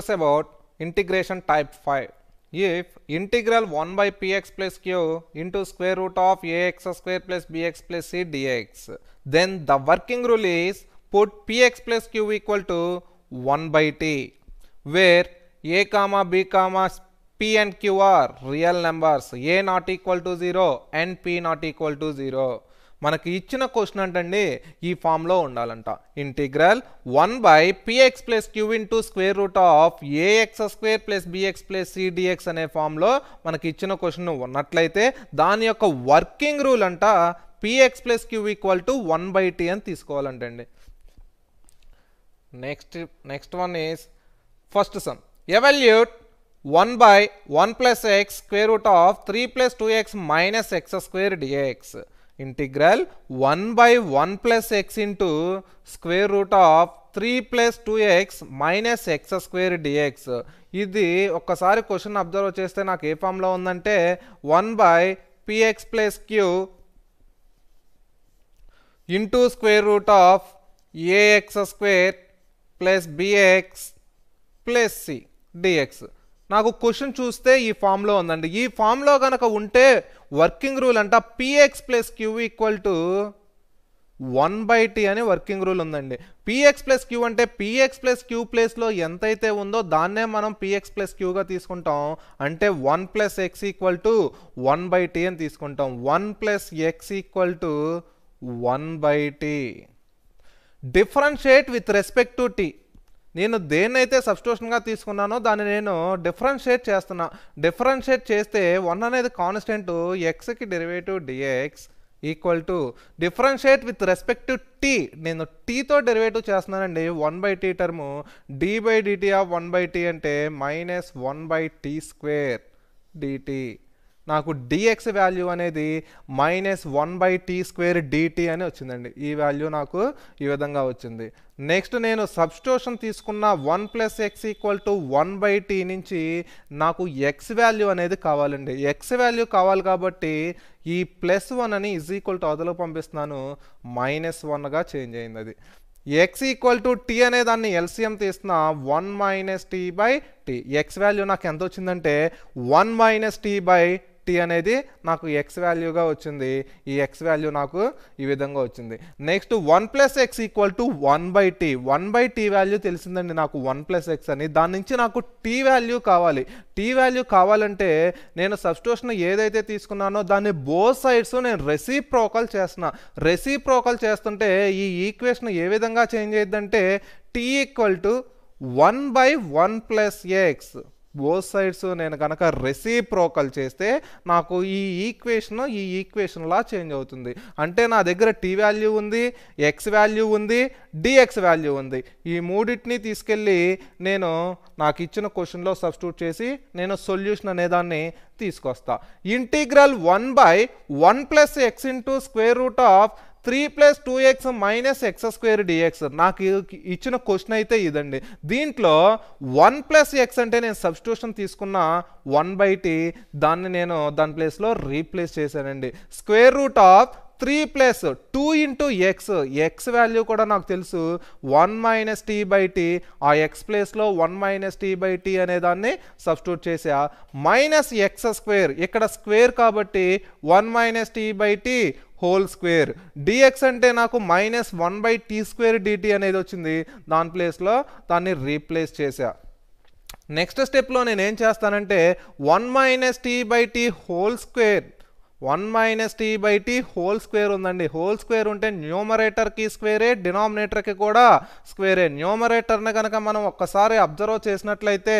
discuss about integration type 5. If integral 1 by px plus q into square root of ax square plus bx plus c dx, then the working rule is put px plus q equal to 1 by t, where a comma b comma p and q are real numbers, a not equal to 0 and p not equal to 0. మనకి ఇచ్చిన question అంటే ఈ ఫామ్లో ఉండాలంట integral one by P X plus Q to square root of A X square plus B X plus C D X అనే ఫామ్లో మనకి ఇచ్చిన క్వశ్చన్ ఉన్నట్లయితే దాని యొక్క వర్కింగ్ రూల్ అంట P X plus queue equal to one by tea అని తీసుకోవాలంటండి next next one is first sum evaluate one by one plus X square root of three plus two X minus X square D X integral one by one plus X into square root of three plus two X minus X square D X ఇది ఒక్కసారి question observe చేస్తే నాకు ఏ ఫామ్లో ఉందంటే one by P X plus Q into square root of A X square plus B X plus C D X నాకు question చూస్తే ఈ ఫామ్లో ఉందండి ఈ ఫామ్లో కనుక ఉంటే వర్కింగ్ రూల్ అంట P X plus queue equal to one by tea అని వర్కింగ్ రూల్ ఉందండి పిఎక్స్ ప్లస్ క్యూ అంటే పిఎక్స్ ప్లస్ క్యూ ప్లేస్లో ఎంతైతే ఉందో దాన్నే మనం పిఎక్స్ ప్లస్ క్యూగా తీసుకుంటాం అంటే one plus X equal to one by tea అని తీసుకుంటాం one plus X equal to one by T differentiate with respect to T నేను దేన్నైతే సబ్స్టోషన్గా తీసుకున్నానో దాన్ని నేను డిఫరెన్షియేట్ చేస్తున్నా డిఫరెన్షియేట్ చేస్తే వన్ అనేది కాన్స్టెంట్ ఎక్స్కి derivative D X equal to differentiate with respect to T నేను టీతో డెరివేటివ్ చేస్తున్నానండి one by T term D by D T of one by tea అంటే minus one by tea square D T నాకు dx value అనేది minus one by tea square D T అని వచ్చిందండి ఈ value నాకు ఈ విధంగా వచ్చింది నెక్స్ట్ నేను సబ్స్టిట్యూషన్ తీసుకున్న one plus X equal to one by T నుంచి నాకు ఎక్స్ వాల్యూ అనేది కావాలండి ఎక్స్ వాల్యూ కావాలి కాబట్టి ఈ ప్లస్ వన్ అని ఇజ్ ఈక్వల్ టు అదలో పంపిస్తున్నాను మైనస్ వన్గా చేంజ్ అయింది అది ఎక్స్ ఈక్వల్ టు టీ అనే దాన్ని ఎల్సిఎం తీసిన one minus tea by T X value నాకు ఎంత వచ్చిందంటే one minus tea by fifty అనేది నాకు ఎక్స్ వాల్యూగా వచ్చింది ఈ ఎక్స్ వాల్యూ నాకు ఈ విధంగా వచ్చింది next one plus X equal to one by tea one by tea value తెలిసిందండి నాకు వన్ ప్లస్ ఎక్స్ అని దాని నుంచి నాకు టీ వాల్యూ కావాలి టీ వాల్యూ కావాలంటే నేను సబ్స్టోషన్ ఏదైతే తీసుకున్నానో దాన్ని బోత్ సైడ్స్ నేను చేస్తున్న చేస్తున్నా ప్రోకల్ చేస్తుంటే ఈ ఈక్వేషన్ ఏ విధంగా చేంజ్ అయ్యిందంటే T equal to one by one plus X both sides నేను కనుక రెసిప్రోకల్ చేస్తే నాకు ఈ ఈక్వేషన్ ఈ ఈక్వేషన్లా చేంజ్ అవుతుంది అంటే నా దగ్గర టీ వాల్యూ ఉంది ఎక్స్ వాల్యూ ఉంది డిఎక్స్ వాల్యూ ఉంది ఈ మూడింటిని తీసుకెళ్ళి నేను నాకు ఇచ్చిన క్వశ్చన్లో సబ్స్టిట్యూట్ చేసి నేను సొల్యూషన్ అనేదాన్ని తీసుకొస్తా integral one by one plus X into square root of three plus two X minus X square D X నాకు ఇచ్చిన క్వశ్చన్ అయితే ఇదండి దీంట్లో వన్ ప్లస్ ఎక్స్ అంటే నేను సబ్స్టిట్యూషన్ తీసుకున్న వన్ బై టీ దాన్ని నేను దాని ప్లేస్లో రీప్లేస్ చేశానండి square root of three plus two into X X value కూడా నాకు తెలుసు one minus tea by T ఆ ఎక్స్ ప్లేస్లో one minus tea by T దాన్ని సబ్స్టిట్యూట్ చేసా మైనస్ ఎక్స్ స్క్వేర్ ఇక్కడ స్క్వేర్ కాబట్టి one minus tea by tea whole square dx అంటే నాకు minus one by tea square dt అనేది వచ్చింది దాని ప్లేస్లో దాన్ని రీప్లేస్ చేశా నెక్స్ట్ స్టెప్లో నేను ఏం చేస్తానంటే one minus tea by tea whole square one minus tea by tea whole square ఉందండి హోల్ స్క్వేర్ ఉంటే న్యూమరేటర్కి స్క్వేరే డినామినేటర్కి కూడా స్క్వేరే న్యూమరేటర్ని కనుక మనం ఒక్కసారి అబ్జర్వ్ చేసినట్లయితే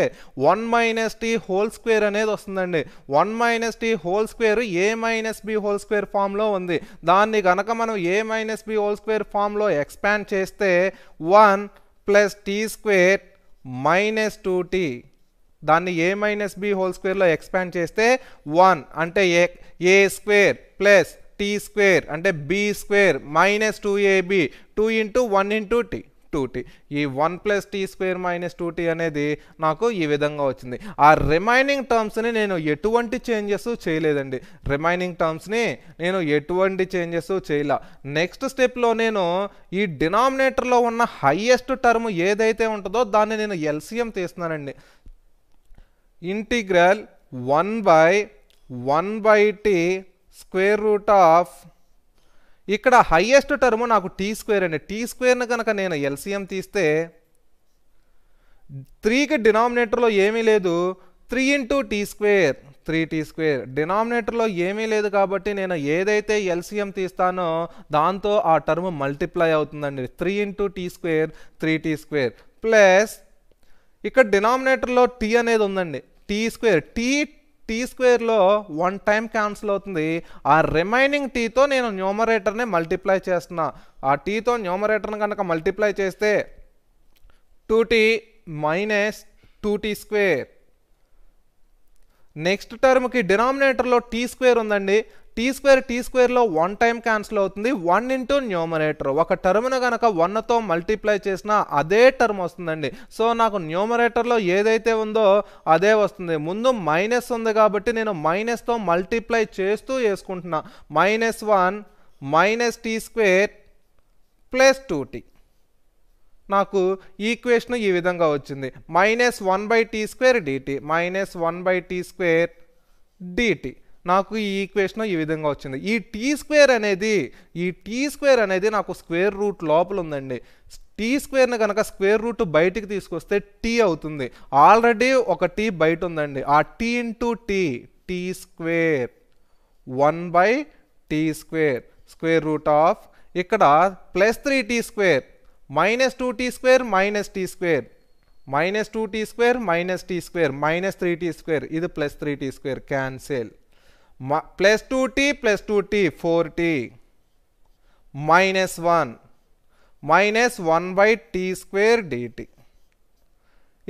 one minus T whole square అనేది వస్తుందండి one minus T whole square A minus B whole square ఫామ్లో ఉంది దాన్ని కనుక మనం A minus B whole square ఫామ్లో ఎక్స్పాండ్ చేస్తే one plus tea square minus two T దాన్ని ఏ మైనస్ బి హోల్ స్క్వేర్లో ఎక్స్పాండ్ చేస్తే వన్ అంటే A A square plus tea square అంటే B square minus two A B two into one into T two tea ఈ one plus tea square minus two tea అనేది నాకు ఈ విధంగా వచ్చింది ఆ రిమైనింగ్ టర్మ్స్ని నేను ఎటువంటి చేంజెస్ చేయలేదండి రిమైనింగ్ టర్మ్స్ని నేను ఎటువంటి చేంజెస్ చేయలే నెక్స్ట్ స్టెప్లో నేను ఈ డినామినేటర్లో ఉన్న హయ్యెస్ట్ టర్మ్ ఏదైతే ఉంటుందో దాన్ని నేను ఎల్సిఎం తీస్తున్నానండి integral one by one by tea square root of ఇక్కడ హయ్యెస్ట్ టర్మ్ నాకు టీ స్క్వేర్ అండి టీ స్క్వేర్ని కనుక నేను ఎల్సిఎం తీస్తే త్రీకి డినామినేటర్లో ఏమీ లేదు three into T square three tea square డినామినేటర్లో ఏమీ లేదు కాబట్టి నేను ఏదైతే ఎల్సిఎం తీస్తానో దాంతో ఆ టర్మ్ మల్టిప్లై అవుతుందండి three into T square three tea square plus ఇక్కడ డినామినేటర్లో టీ అనేది ఉందండి టీ స్క్వేర్ టీ టీ స్క్వేర్లో వన్ టైం క్యాన్సిల్ అవుతుంది ఆ రిమైనింగ్ టీతో నేను న్యూమరేటర్ని మల్టిప్లై చేస్తున్నా ఆ టీతో న్యూమరేటర్ని కనుక మల్టిప్లై చేస్తే two tea minus two tea square next టర్మ్కి డినామినేటర్లో టీ స్క్వేర్ ఉందండి టీ స్క్వేర్ టీ స్క్వేర్లో వన్ టైం క్యాన్సిల్ అవుతుంది వన్ ఇంటూ న్యూమరేటర్ ఒక టర్మ్ను కనుక వన్తో మల్టిప్లై చేసిన అదే టర్మ్ వస్తుందండి సో నాకు న్యూమరేటర్లో ఏదైతే ఉందో అదే వస్తుంది ముందు మైనస్ ఉంది కాబట్టి నేను మైనస్తో మల్టిప్లై చేస్తూ వేసుకుంటున్నా minus one minus tea square plus two tea నాకు ఈక్వేషన్ ఈ విధంగా వచ్చింది minus one by tea square D T minus one by tea square D T నాకు ఈ ఈక్వేషన్ ఈ విధంగా వచ్చింది ఈ టీ స్క్వేర్ అనేది ఈ టీ స్క్వేర్ అనేది నాకు స్క్వేర్ రూట్ లోపల ఉందండి టీ స్క్వేర్ని కనుక స్క్వేర్ రూట్ బయటికి తీసుకొస్తే టీ అవుతుంది ఆల్రెడీ ఒక టీ బయట ఉందండి ఆ t into t t square one by tea square square root of ఇక్కడ plus three tea square minus two tea square minus tea square minus two tea square minus tea square minus three tea square ఇది plus three tea square cancel plus two t plus two t four t minus one minus one by tea square dt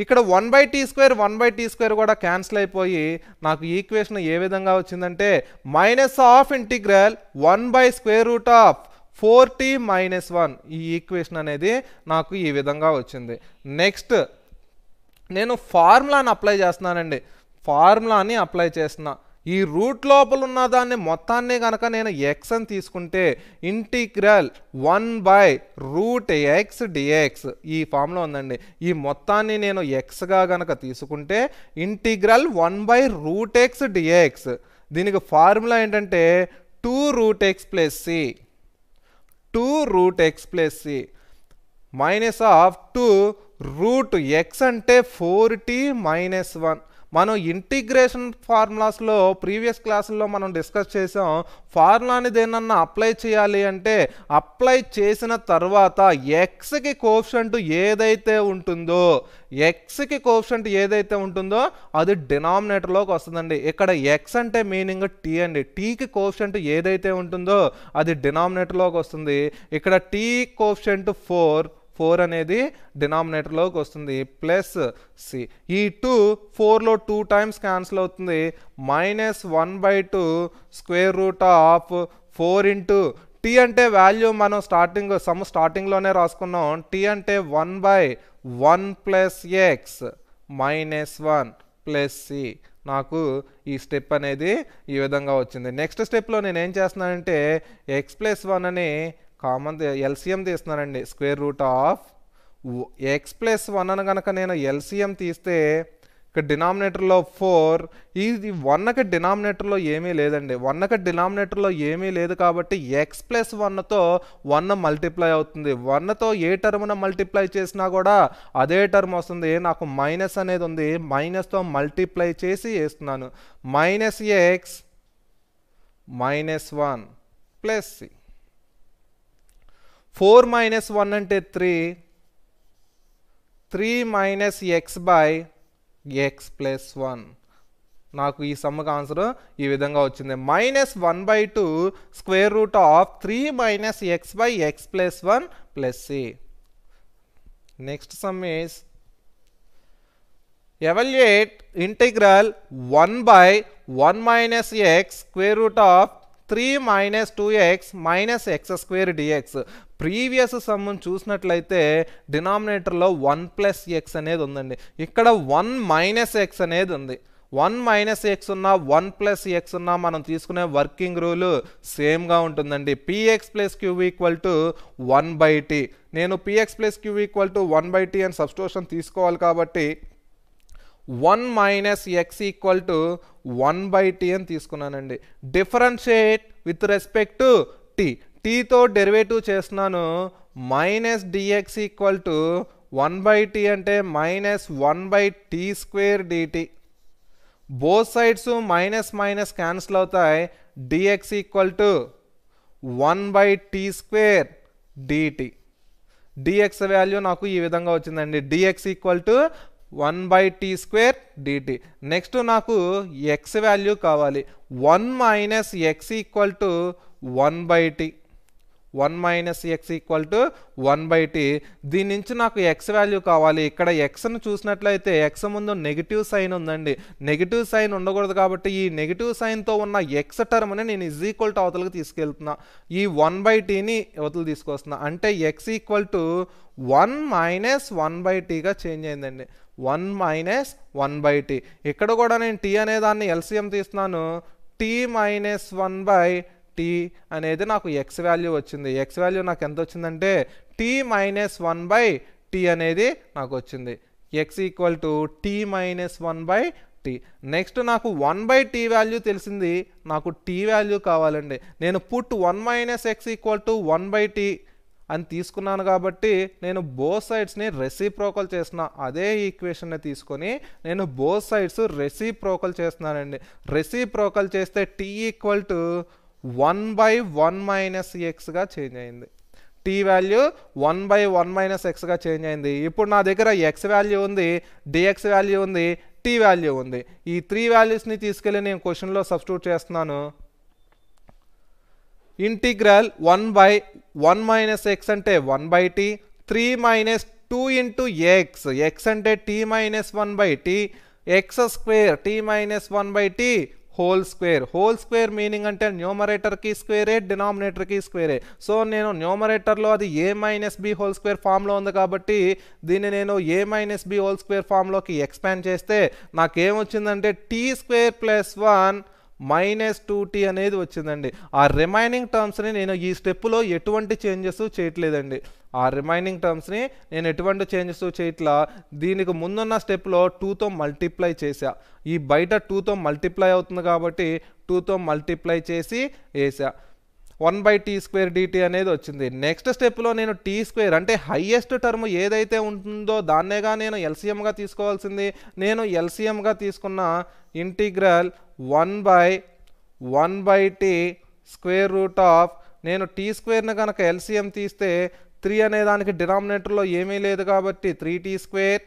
ఇక్కడ one by tea square one by tea square కూడా cancel అయిపోయి నాకు equation ఏ విధంగా వచ్చిందంటే minus of integral one by square root of four t minus one ఈ equation అనేది నాకు ఈ విధంగా వచ్చింది నెక్స్ట్ నేను ఫార్ములాని అప్లై చేస్తున్నానండి ఫార్ములాని అప్లై చేస్తున్నాను ఈ రూట్ లోపల ఉన్న దాన్ని మొత్తాన్ని కనుక నేను ఎక్స్ అని తీసుకుంటే integral one by root x dx ఈ ఫామ్లో ఉందండి ఈ మొత్తాన్ని నేను ఎక్స్గా కనుక తీసుకుంటే integral one by root x dx దీనికి ఫార్ములా ఏంటంటే two root x plus c two root x plus c minus of two root x అంటే ఫోర్ టీ మైనస్ వన్ మనం ఇంటిగ్రేషన్ ఫార్ములాస్లో ప్రీవియస్ క్లాసుల్లో మనం డిస్కస్ చేసాం ఫార్ములాని దేనన్నా అప్లై చేయాలి అంటే అప్లై చేసిన తర్వాత ఎక్స్కి కోప్షంట్ ఏదైతే ఉంటుందో ఎక్స్కి కోప్షంట్ ఏదైతే ఉంటుందో అది డినామినేటర్లోకి వస్తుందండి ఇక్కడ ఎక్స్ అంటే మీనింగ్ టీ అండి టీకి కోప్షంట్ ఏదైతే ఉంటుందో అది డినామినేటర్లోకి వస్తుంది ఇక్కడ టీ కోప్షంట్ ఫోర్ ఫోర్ అనేది డినామినేటర్లోకి వస్తుంది ప్లస్ సి ఈ టూ ఫోర్లో టూ టైమ్స్ క్యాన్సిల్ అవుతుంది minus one by two square root of four into t అంటే వాల్యూ మనం స్టార్టింగ్ సమ్ స్టార్టింగ్లోనే రాసుకున్నాం టీ అంటే one by one plus x minus one plus c నాకు ఈ స్టెప్ అనేది ఈ విధంగా వచ్చింది నెక్స్ట్ స్టెప్లో నేను ఏం చేస్తున్నానంటే ఎక్స్ ప్లస్ వన్ అని కామన్ ఎల్సిఎం తీస్తున్నానండి square root of x plus one అని కనుక నేను ఎల్సిఎం తీస్తే ఇక్కడ డినామినేటర్లో ఫోర్ ఇది వన్నకి డినామినేటర్లో ఏమీ లేదండి వన్నకి డినామినేటర్లో ఏమీ లేదు కాబట్టి ఎక్స్ ప్లస్ వన్తో వన్ మల్టిప్లై అవుతుంది వన్తో ఏ టర్మ్న మల్టిప్లై చేసినా కూడా అదే టర్మ్ వస్తుంది నాకు మైనస్ అనేది ఉంది మైనస్తో మల్టిప్లై చేసి వేస్తున్నాను minus x minus one plus c four minus one అంటే three three minus x by x plus one నాకు ఈ సమ్మకు ఆన్సర్ ఈ విధంగా వచ్చింది minus one by two square root of three minus x by x plus one plus c next sum is evaluate integral one by one minus X square root of three minus two X minus X square dx previous సమ్మును చూసినట్లయితే డినామినేటర్లో one plus X అనేది ఉందండి ఇక్కడ one minus x అనేది ఉంది one minus x ఉన్న one plus x ఉన్న మనం తీసుకునే వర్కింగ్ రూల్ సేమ్గా ఉంటుందండి px plus queue equal to one by t నేను px plus queue equal to one by tea అని సబ్స్టోషన్ తీసుకోవాలి కాబట్టి one minus x equal to one by tea అని తీసుకున్నానండి డిఫరెన్షియేట్ విత్ రెస్పెక్ట్ టీ టీతో derivative చేస్తున్నాను minus dx equal to one by tea అంటే minus one by tea square dt both sides minus minus cancel అవుతాయి dx equal to one by tea square dt dx value నాకు ఈ విధంగా వచ్చిందండి dx equal to one by tea square dt next నాకు x value కావాలి one minus x equal to one by tea one minus x equal to one by t దీని నుంచి నాకు x value కావాలి ఇక్కడ ఎక్స్ను చూసినట్లయితే ఎక్స్ ముందు నెగిటివ్ సైన్ ఉందండి నెగిటివ్ సైన్ ఉండకూడదు కాబట్టి ఈ నెగిటివ్ సైన్తో ఉన్న ఎక్స్ టర్మ్ని నేను ఇజ్ ఈక్వల్ టు అవతలకి తీసుకెళ్తున్నా ఈ వన్ బై టీని అవతలు తీసుకొస్తున్నా అంటే x equal to one minus one by టీగా చేంజ్ అయిందండి one minus one by t ఇక్కడ కూడా నేను టీ అనేదాన్ని ఎల్సిఎం తీస్తున్నాను t minus one by t అనేది నాకు ఎక్స్ వాల్యూ వచ్చింది ఎక్స్ వాల్యూ నాకు ఎంత వచ్చిందంటే t minus one by t అనేది నాకు వచ్చింది x equal to t minus one by t next నాకు వన్ బై టీ వాల్యూ తెలిసింది నాకు టీ వాల్యూ కావాలండి నేను put one minus x equal to one by tea అని తీసుకున్నాను కాబట్టి నేను బోత్ సైడ్స్ని రెసిప్రోకల్ చేసిన అదే ఈక్వేషన్ని తీసుకొని నేను బోత్ సైడ్స్ రెసిప్రోకల్ చేస్తున్నానండి రెసిప్రోకల్ చేస్తే t equal to one by one minus ఎక్స్గా చేంజ్ అయింది t value one by one minus ఎక్స్గా చేంజ్ అయింది ఇప్పుడు నా దగ్గర ఎక్స్ వాల్యూ ఉంది డిఎక్స్ వాల్యూ ఉంది టీ వాల్యూ ఉంది ఈ త్రీ వాల్యూస్ని తీసుకెళ్ళి నేను క్వశ్చన్లో సబ్స్టిట్యూట్ చేస్తున్నాను integral one by one minus x అంటే one by t three minus two into X x అంటే t minus one by T x square t minus one by tea whole square whole square meaning అంటే న్యూమరేటర్కి స్క్వేరే డినామినేటర్కి స్క్వేరే so నేను న్యూమరేటర్లో అది a minus B whole square ఫామ్లో ఉంది కాబట్టి దీన్ని నేను a minus B whole square ఫామ్లోకి ఎక్స్పాండ్ చేస్తే నాకేమొచ్చిందంటే t square plus one minus two tea అనేది వచ్చిందండి ఆ రిమైనింగ్ టర్మ్స్ని నేను ఈ స్టెప్లో ఎటువంటి చేంజెస్ చేయట్లేదండి ఆ రిమైనింగ్ టర్మ్స్ని నేను ఎటువంటి చేంజెస్ చేయట్లా దీనికి ముందున్న స్టెప్లో టూతో మల్టిప్లై చేసా ఈ బయట టూతో మల్టిప్లై అవుతుంది కాబట్టి టూతో మల్టిప్లై చేసి వేసా one by tea square dt అనేది వచ్చింది నెక్స్ట్ స్టెప్లో నేను టీ స్క్వేర్ అంటే హయ్యెస్ట్ టర్మ్ ఏదైతే ఉంటుందో దాన్నేగా నేను ఎల్సీఎంగా తీసుకోవాల్సింది నేను ఎల్సీఎంగా తీసుకున్న integral one by one by tea square root of నేను టీ స్క్వేర్ని కనుక ఎల్సీఎం తీస్తే త్రీ అనే దానికి డినామినేటర్లో ఏమీ లేదు కాబట్టి three tea square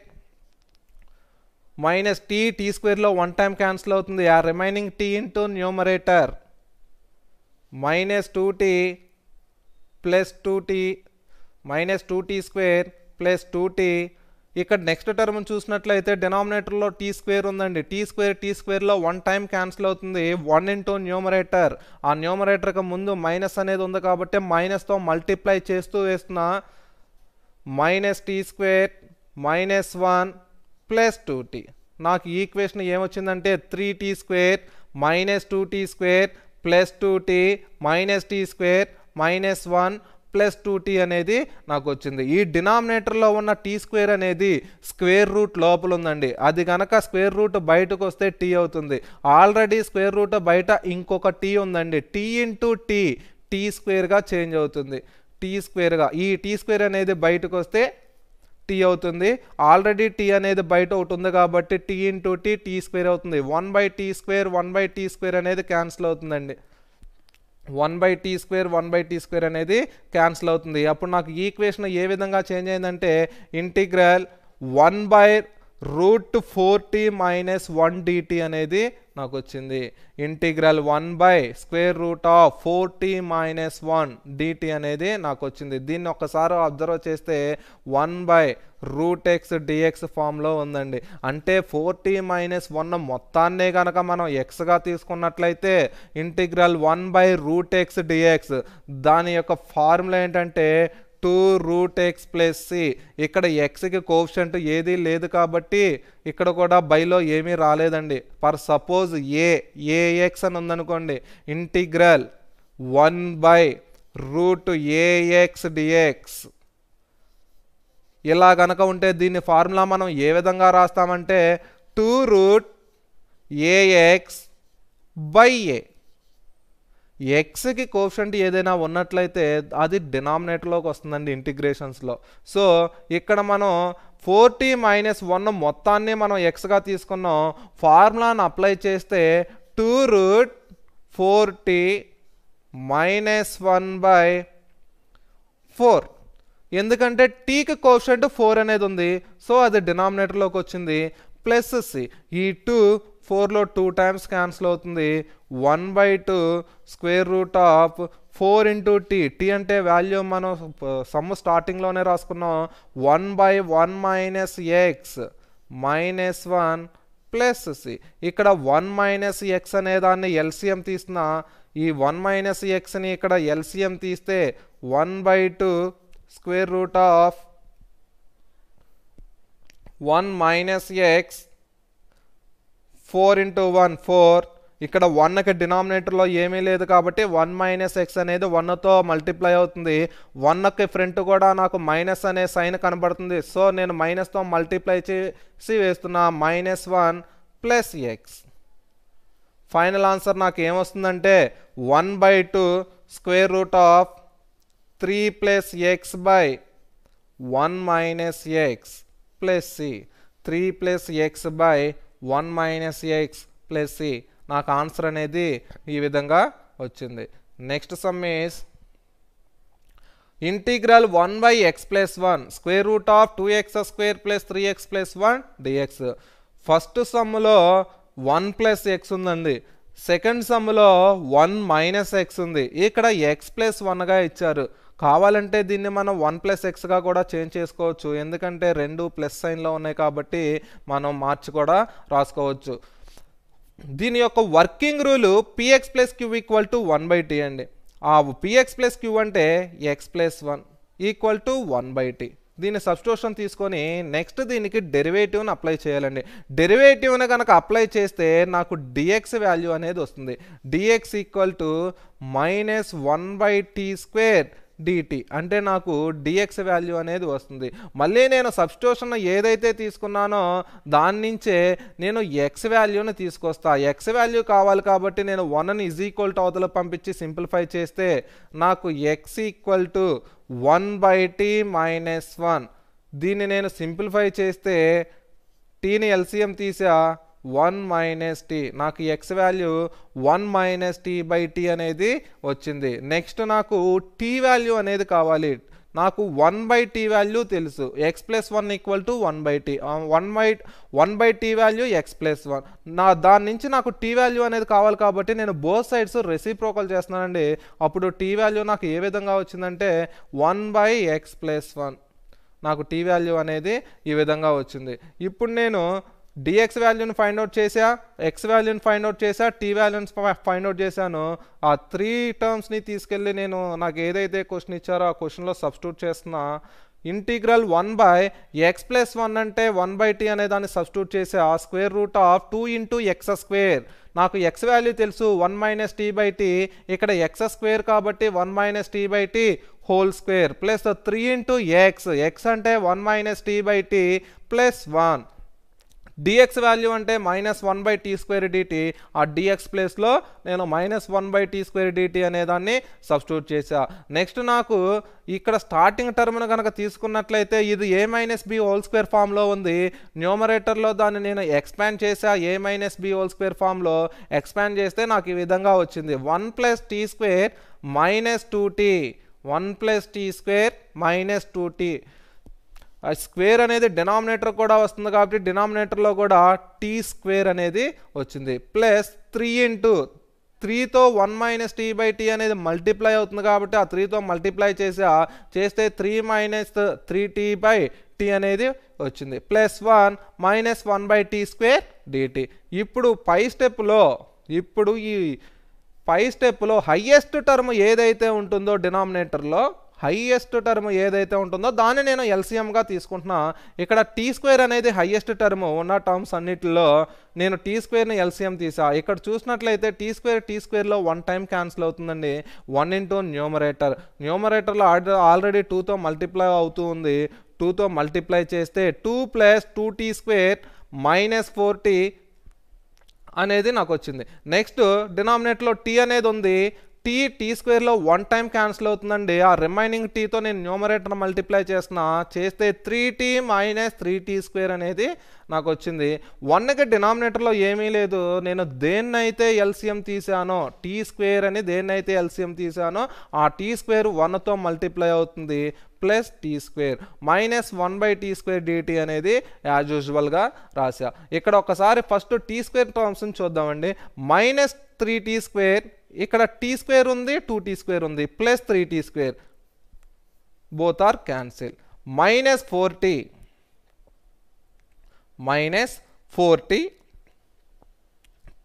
minus t tea స్క్వేర్లో వన్ టైం క్యాన్సిల్ అవుతుంది ఆ remaining t into numerator minus two t plus two tea minus two tea square plus two t ఇక్కడ నెక్స్ట్ టర్మ్ చూసినట్లయితే డినామినేటర్లో టీ స్క్వేర్ ఉందండి టీ స్క్వేర్ టీ స్క్వేర్లో one time cancel అవుతుంది one into numerator ఆ న్యూమరేటర్కి ముందు మైనస్ అనేది ఉంది కాబట్టి మైనస్తో మల్టిప్లై చేస్తూ వేస్తున్న minus tea square minus one plus two tea నాకు ఈక్వేషన్ ఏమొచ్చిందంటే three tea square minus two tea square plus two tea minus tea square minus one plus two tea అనేది నాకు వచ్చింది ఈ డినామినేటర్లో ఉన్న టీ స్క్వేర్ అనేది స్క్వేర్ రూట్ లోపల ఉందండి అది కనుక స్క్వేర్ రూట్ బయటకు వస్తే టీ అవుతుంది ఆల్రెడీ స్క్వేర్ రూట్ బయట ఇంకొక టీ ఉందండి టీ ఇంటూ టీ టీ స్క్వేర్గా చేంజ్ అవుతుంది టీ స్క్వేర్గా ఈ టీ స్క్వేర్ అనేది బయటకు వస్తే టీ అవుతుంది ఆల్రెడీ టీ అనేది బయట ఒకటి ఉంది కాబట్టి t into t t square అవుతుంది one by tea square one by tea square అనేది క్యాన్సిల్ అవుతుందండి one by tea square one by tea square అనేది క్యాన్సిల్ అవుతుంది అప్పుడు నాకు ఈక్వేషన్ ఏ విధంగా చేంజ్ అయిందంటే integral one by root four t minus one dt అనేది నాకు వచ్చింది integral one by square root of four t minus one dt అనేది నాకు వచ్చింది దీన్ని ఒకసారి అబ్జర్వ్ చేస్తే one by root x dx ఫామ్లో ఉందండి అంటే ఫోర్ టీ మైనస్ వన్ మొత్తాన్నే కనుక మనం ఎక్స్గా తీసుకున్నట్లయితే integral one by root x dx దాని యొక్క ఫార్ములా ఏంటంటే two root x plus c ఇక్కడ ఎక్స్కి కోప్షంట్ ఏది లేదు కాబట్టి ఇక్కడ కూడా బైలో ఏమీ రాలేదండి ఫర్ సపోజ్ ఏ ఏఎక్స్ అని ఉందనుకోండి integral one by root ax dx ఇలా కనుక ఉంటే దీని ఫార్ములా మనం ఏ విధంగా రాస్తామంటే two root ax by a ఎక్స్కి కోఫిషెంట్ ఏదైనా ఉన్నట్లయితే అది డినామినేటర్లోకి వస్తుందండి ఇంటిగ్రేషన్స్లో సో ఇక్కడ మనం ఫోర్టీ మైనస్ వన్ మొత్తాన్ని మనం ఎక్స్గా తీసుకున్నాం ఫార్ములాను అప్లై చేస్తే two root four t minus one by four ఎందుకంటే టీకి కోషెంట్ ఫోర్ అనేది ఉంది సో అది డినామినేటర్లోకి వచ్చింది ప్లస్ సి ఈ టూ ఫోర్లో టూ టైమ్స్ క్యాన్సిల్ అవుతుంది one by two square root of four into t t అంటే వాల్యూ మనం సమ్ము స్టార్టింగ్లోనే రాసుకున్నాం one by one minus x minus one plus c ఇక్కడ వన్ మైనస్ ఎక్స్ అనే దాన్ని ఎల్సిఎం తీసిన ఈ వన్ మైనస్ ఎక్స్ని ఇక్కడ ఎల్సిఎం తీస్తే one by two square root of one minus x four into one four ఇక్కడ వన్కి డినామినేటర్లో ఏమీ లేదు కాబట్టి వన్ మైనస్ ఎక్స్ అనేది వన్తో మల్టిప్లై అవుతుంది వన్కి ఫ్రంట్ కూడా నాకు మైనస్ అనే సైన్ కనబడుతుంది సో నేను మైనస్తో మల్టిప్లై చేసి వేస్తున్నా minus one plus x final answer నాకు ఏమొస్తుందంటే one by two square root of three plus x by one minus x plus c three plus x by one minus x plus c నాకు answer అనేది ఈ విధంగా వచ్చింది next sum is integral one by x plus one square root of two x square plus three x plus one dx first సమ్ములో one plus x ఉందండి second సమ్లో one minus x ఉంది ఇక్కడ X plus వన్గా ఇచ్చారు కావాలంటే దీన్ని మనం one plus ఎక్స్గా కూడా చేంజ్ చేసుకోవచ్చు ఎందుకంటే రెండు ప్లస్ సైన్లో ఉన్నాయి కాబట్టి మనం మార్చి కూడా రాసుకోవచ్చు దీని యొక్క working rule px plus queue equal to one by t అండి ఆ పిఎక్స్ ప్లస్ క్యూ అంటే x plus one equal to one by t దీన్ని సబ్స్టోషన్ తీసుకొని నెక్స్ట్ దీనికి డెరివేటివ్ని అప్లై చేయాలండి డెరివేటివ్ని కనుక అప్లై చేస్తే నాకు డిఎక్స్ వాల్యూ అనేది వస్తుంది dx equal to minus one by tea square dt అంటే నాకు డిఎక్స్ వాల్యూ అనేది వస్తుంది మళ్ళీ నేను సబ్స్టోషన్ ఏదైతే తీసుకున్నానో దాని నుంచే నేను ఎక్స్ వాల్యూని తీసుకొస్తా ఎక్స్ వాల్యూ కావాలి కాబట్టి నేను వన్ని ఈజ్ ఈక్వల్ టు అవతల పంపించి సింప్లిఫై చేస్తే నాకు x equal to one by t minus one దీన్ని నేను సింప్లిఫై చేస్తే టీని ఎల్సిఎం తీసా వన్ మైనస్ టీ నాకు x value one minus tea by t అనేది వచ్చింది నెక్స్ట్ నాకు టీ వాల్యూ అనేది కావాలి నాకు వన్ బై టీ వాల్యూ తెలుసు x plus one equal to one by tea one by one by tea value x plus one నా దాని నుంచి నాకు టీ వాల్యూ అనేది కావాలి కాబట్టి నేను బోత్ సైడ్స్ రెసిప్రోకల్ చేస్తున్నానండి అప్పుడు టీ వాల్యూ నాకు ఏ విధంగా వచ్చిందంటే one by x plus one నాకు టీ వాల్యూ అనేది ఈ విధంగా వచ్చింది ఇప్పుడు నేను డిఎక్స్ వాల్యూని ఫైండ్ అవుట్ చేసా ఎక్స్ వాల్యూని ఫైండ్ అవుట్ చేసా టీ వాల్యూని ఫైండ్ అవుట్ చేశాను ఆ త్రీ టర్మ్స్ని తీసుకెళ్ళి నేను నాకు ఏదైతే క్వశ్చన్ ఇచ్చారో ఆ క్వశ్చన్లో సబ్స్టిట్యూట్ చేస్తున్నా integral one by x plus one అంటే వన్ బై టీ అనే దాన్ని సబ్స్టిట్యూట్ చేసే ఆ square root of two into x square నాకు ఎక్స్ వాల్యూ తెలుసు one minus tea by t ఇక్కడ ఎక్స్ స్క్వేర్ కాబట్టి one minus tea by tea whole square plus three into X x అంటే one minus tea by t plus one dx value అంటే minus one by tea square dt ఆ dx ప్లేస్లో నేను minus one by tea square dt అనేదాన్ని substitute చేశా next నాకు ఇక్కడ starting టర్మ్ను కనుక తీసుకున్నట్లయితే ఇది a minus B whole square ఫామ్లో ఉంది న్యూమరేటర్లో దాన్ని నేను ఎక్స్పాండ్ చేసా a minus B whole square ఫామ్లో ఎక్స్పాండ్ చేస్తే నాకు ఈ విధంగా వచ్చింది one plus tea square minus two t one plus tea square minus two tea square అనేది డినామినేటర్ కూడా వస్తుంది కాబట్టి డినామినేటర్లో కూడా టీ స్క్వేర్ అనేది వచ్చింది ప్లస్ త్రీ ఇంటూ త్రీతో one minus tea by t అనేది మల్టిప్లై అవుతుంది కాబట్టి ఆ త్రీతో మల్టిప్లై చేసా చేస్తే three minus three t by t అనేది వచ్చింది plus one minus one by tea square dt ఇప్పుడు పై స్టెప్లో ఇప్పుడు ఈ పై స్టెప్లో హయ్యెస్ట్ టర్మ్ ఏదైతే ఉంటుందో డినామినేటర్లో హైయెస్ట్ టర్మ్ ఏదైతే ఉంటుందో దాన్ని నేను ఎల్సిఎంగా తీసుకుంటున్నా ఇక్కడ టీ స్క్వేర్ అనేది హైయెస్ట్ టర్మ్ ఉన్న టర్మ్స్ అన్నిటిలో నేను టీ స్క్వేర్ని ఎల్సిఎం తీసా ఇక్కడ చూసినట్లయితే టీ స్క్వేర్ టీ స్క్వేర్లో వన్ టైం క్యాన్సిల్ అవుతుందండి వన్ ఇంటూ న్యూమరేటర్ న్యూమరేటర్లో ఆల్రెడీ టూతో మల్టిప్లై అవుతూ ఉంది టూతో మల్టిప్లై చేస్తే two plus two tea square minus four t అనేది నాకు వచ్చింది నెక్స్ట్ డినామినేట్లో టీ అనేది ఉంది టీ టీ స్క్వేర్లో వన్ టైం క్యాన్సిల్ అవుతుందండి ఆ రిమైనింగ్ టీతో నేను న్యూమరేటర్ మల్టిప్లై చేసిన చేస్తే three t minus three tea square అనేది నాకు వచ్చింది వన్కి డినామినేటర్లో ఏమీ లేదు నేను దేన్నైతే ఎల్సిఎం తీసానో టీ స్క్వేర్ అని దేన్నైతే ఎల్సిఎం తీసానో ఆ టీ స్క్వేర్ వన్తో మల్టిప్లై అవుతుంది plus tea square minus one by tea square dt అనేది యాజ్ యూజువల్గా రాశా ఇక్కడ ఒకసారి ఫస్ట్ టీ స్క్వేర్ టర్మ్స్ని చూద్దామండి మైనస్ త్రీ టీ స్క్వేర్ ఇక్కడ టీ స్క్వేర్ ఉంది టూ టీ స్క్వేర్ ఉంది plus three tea square both are cancel minus four t minus four t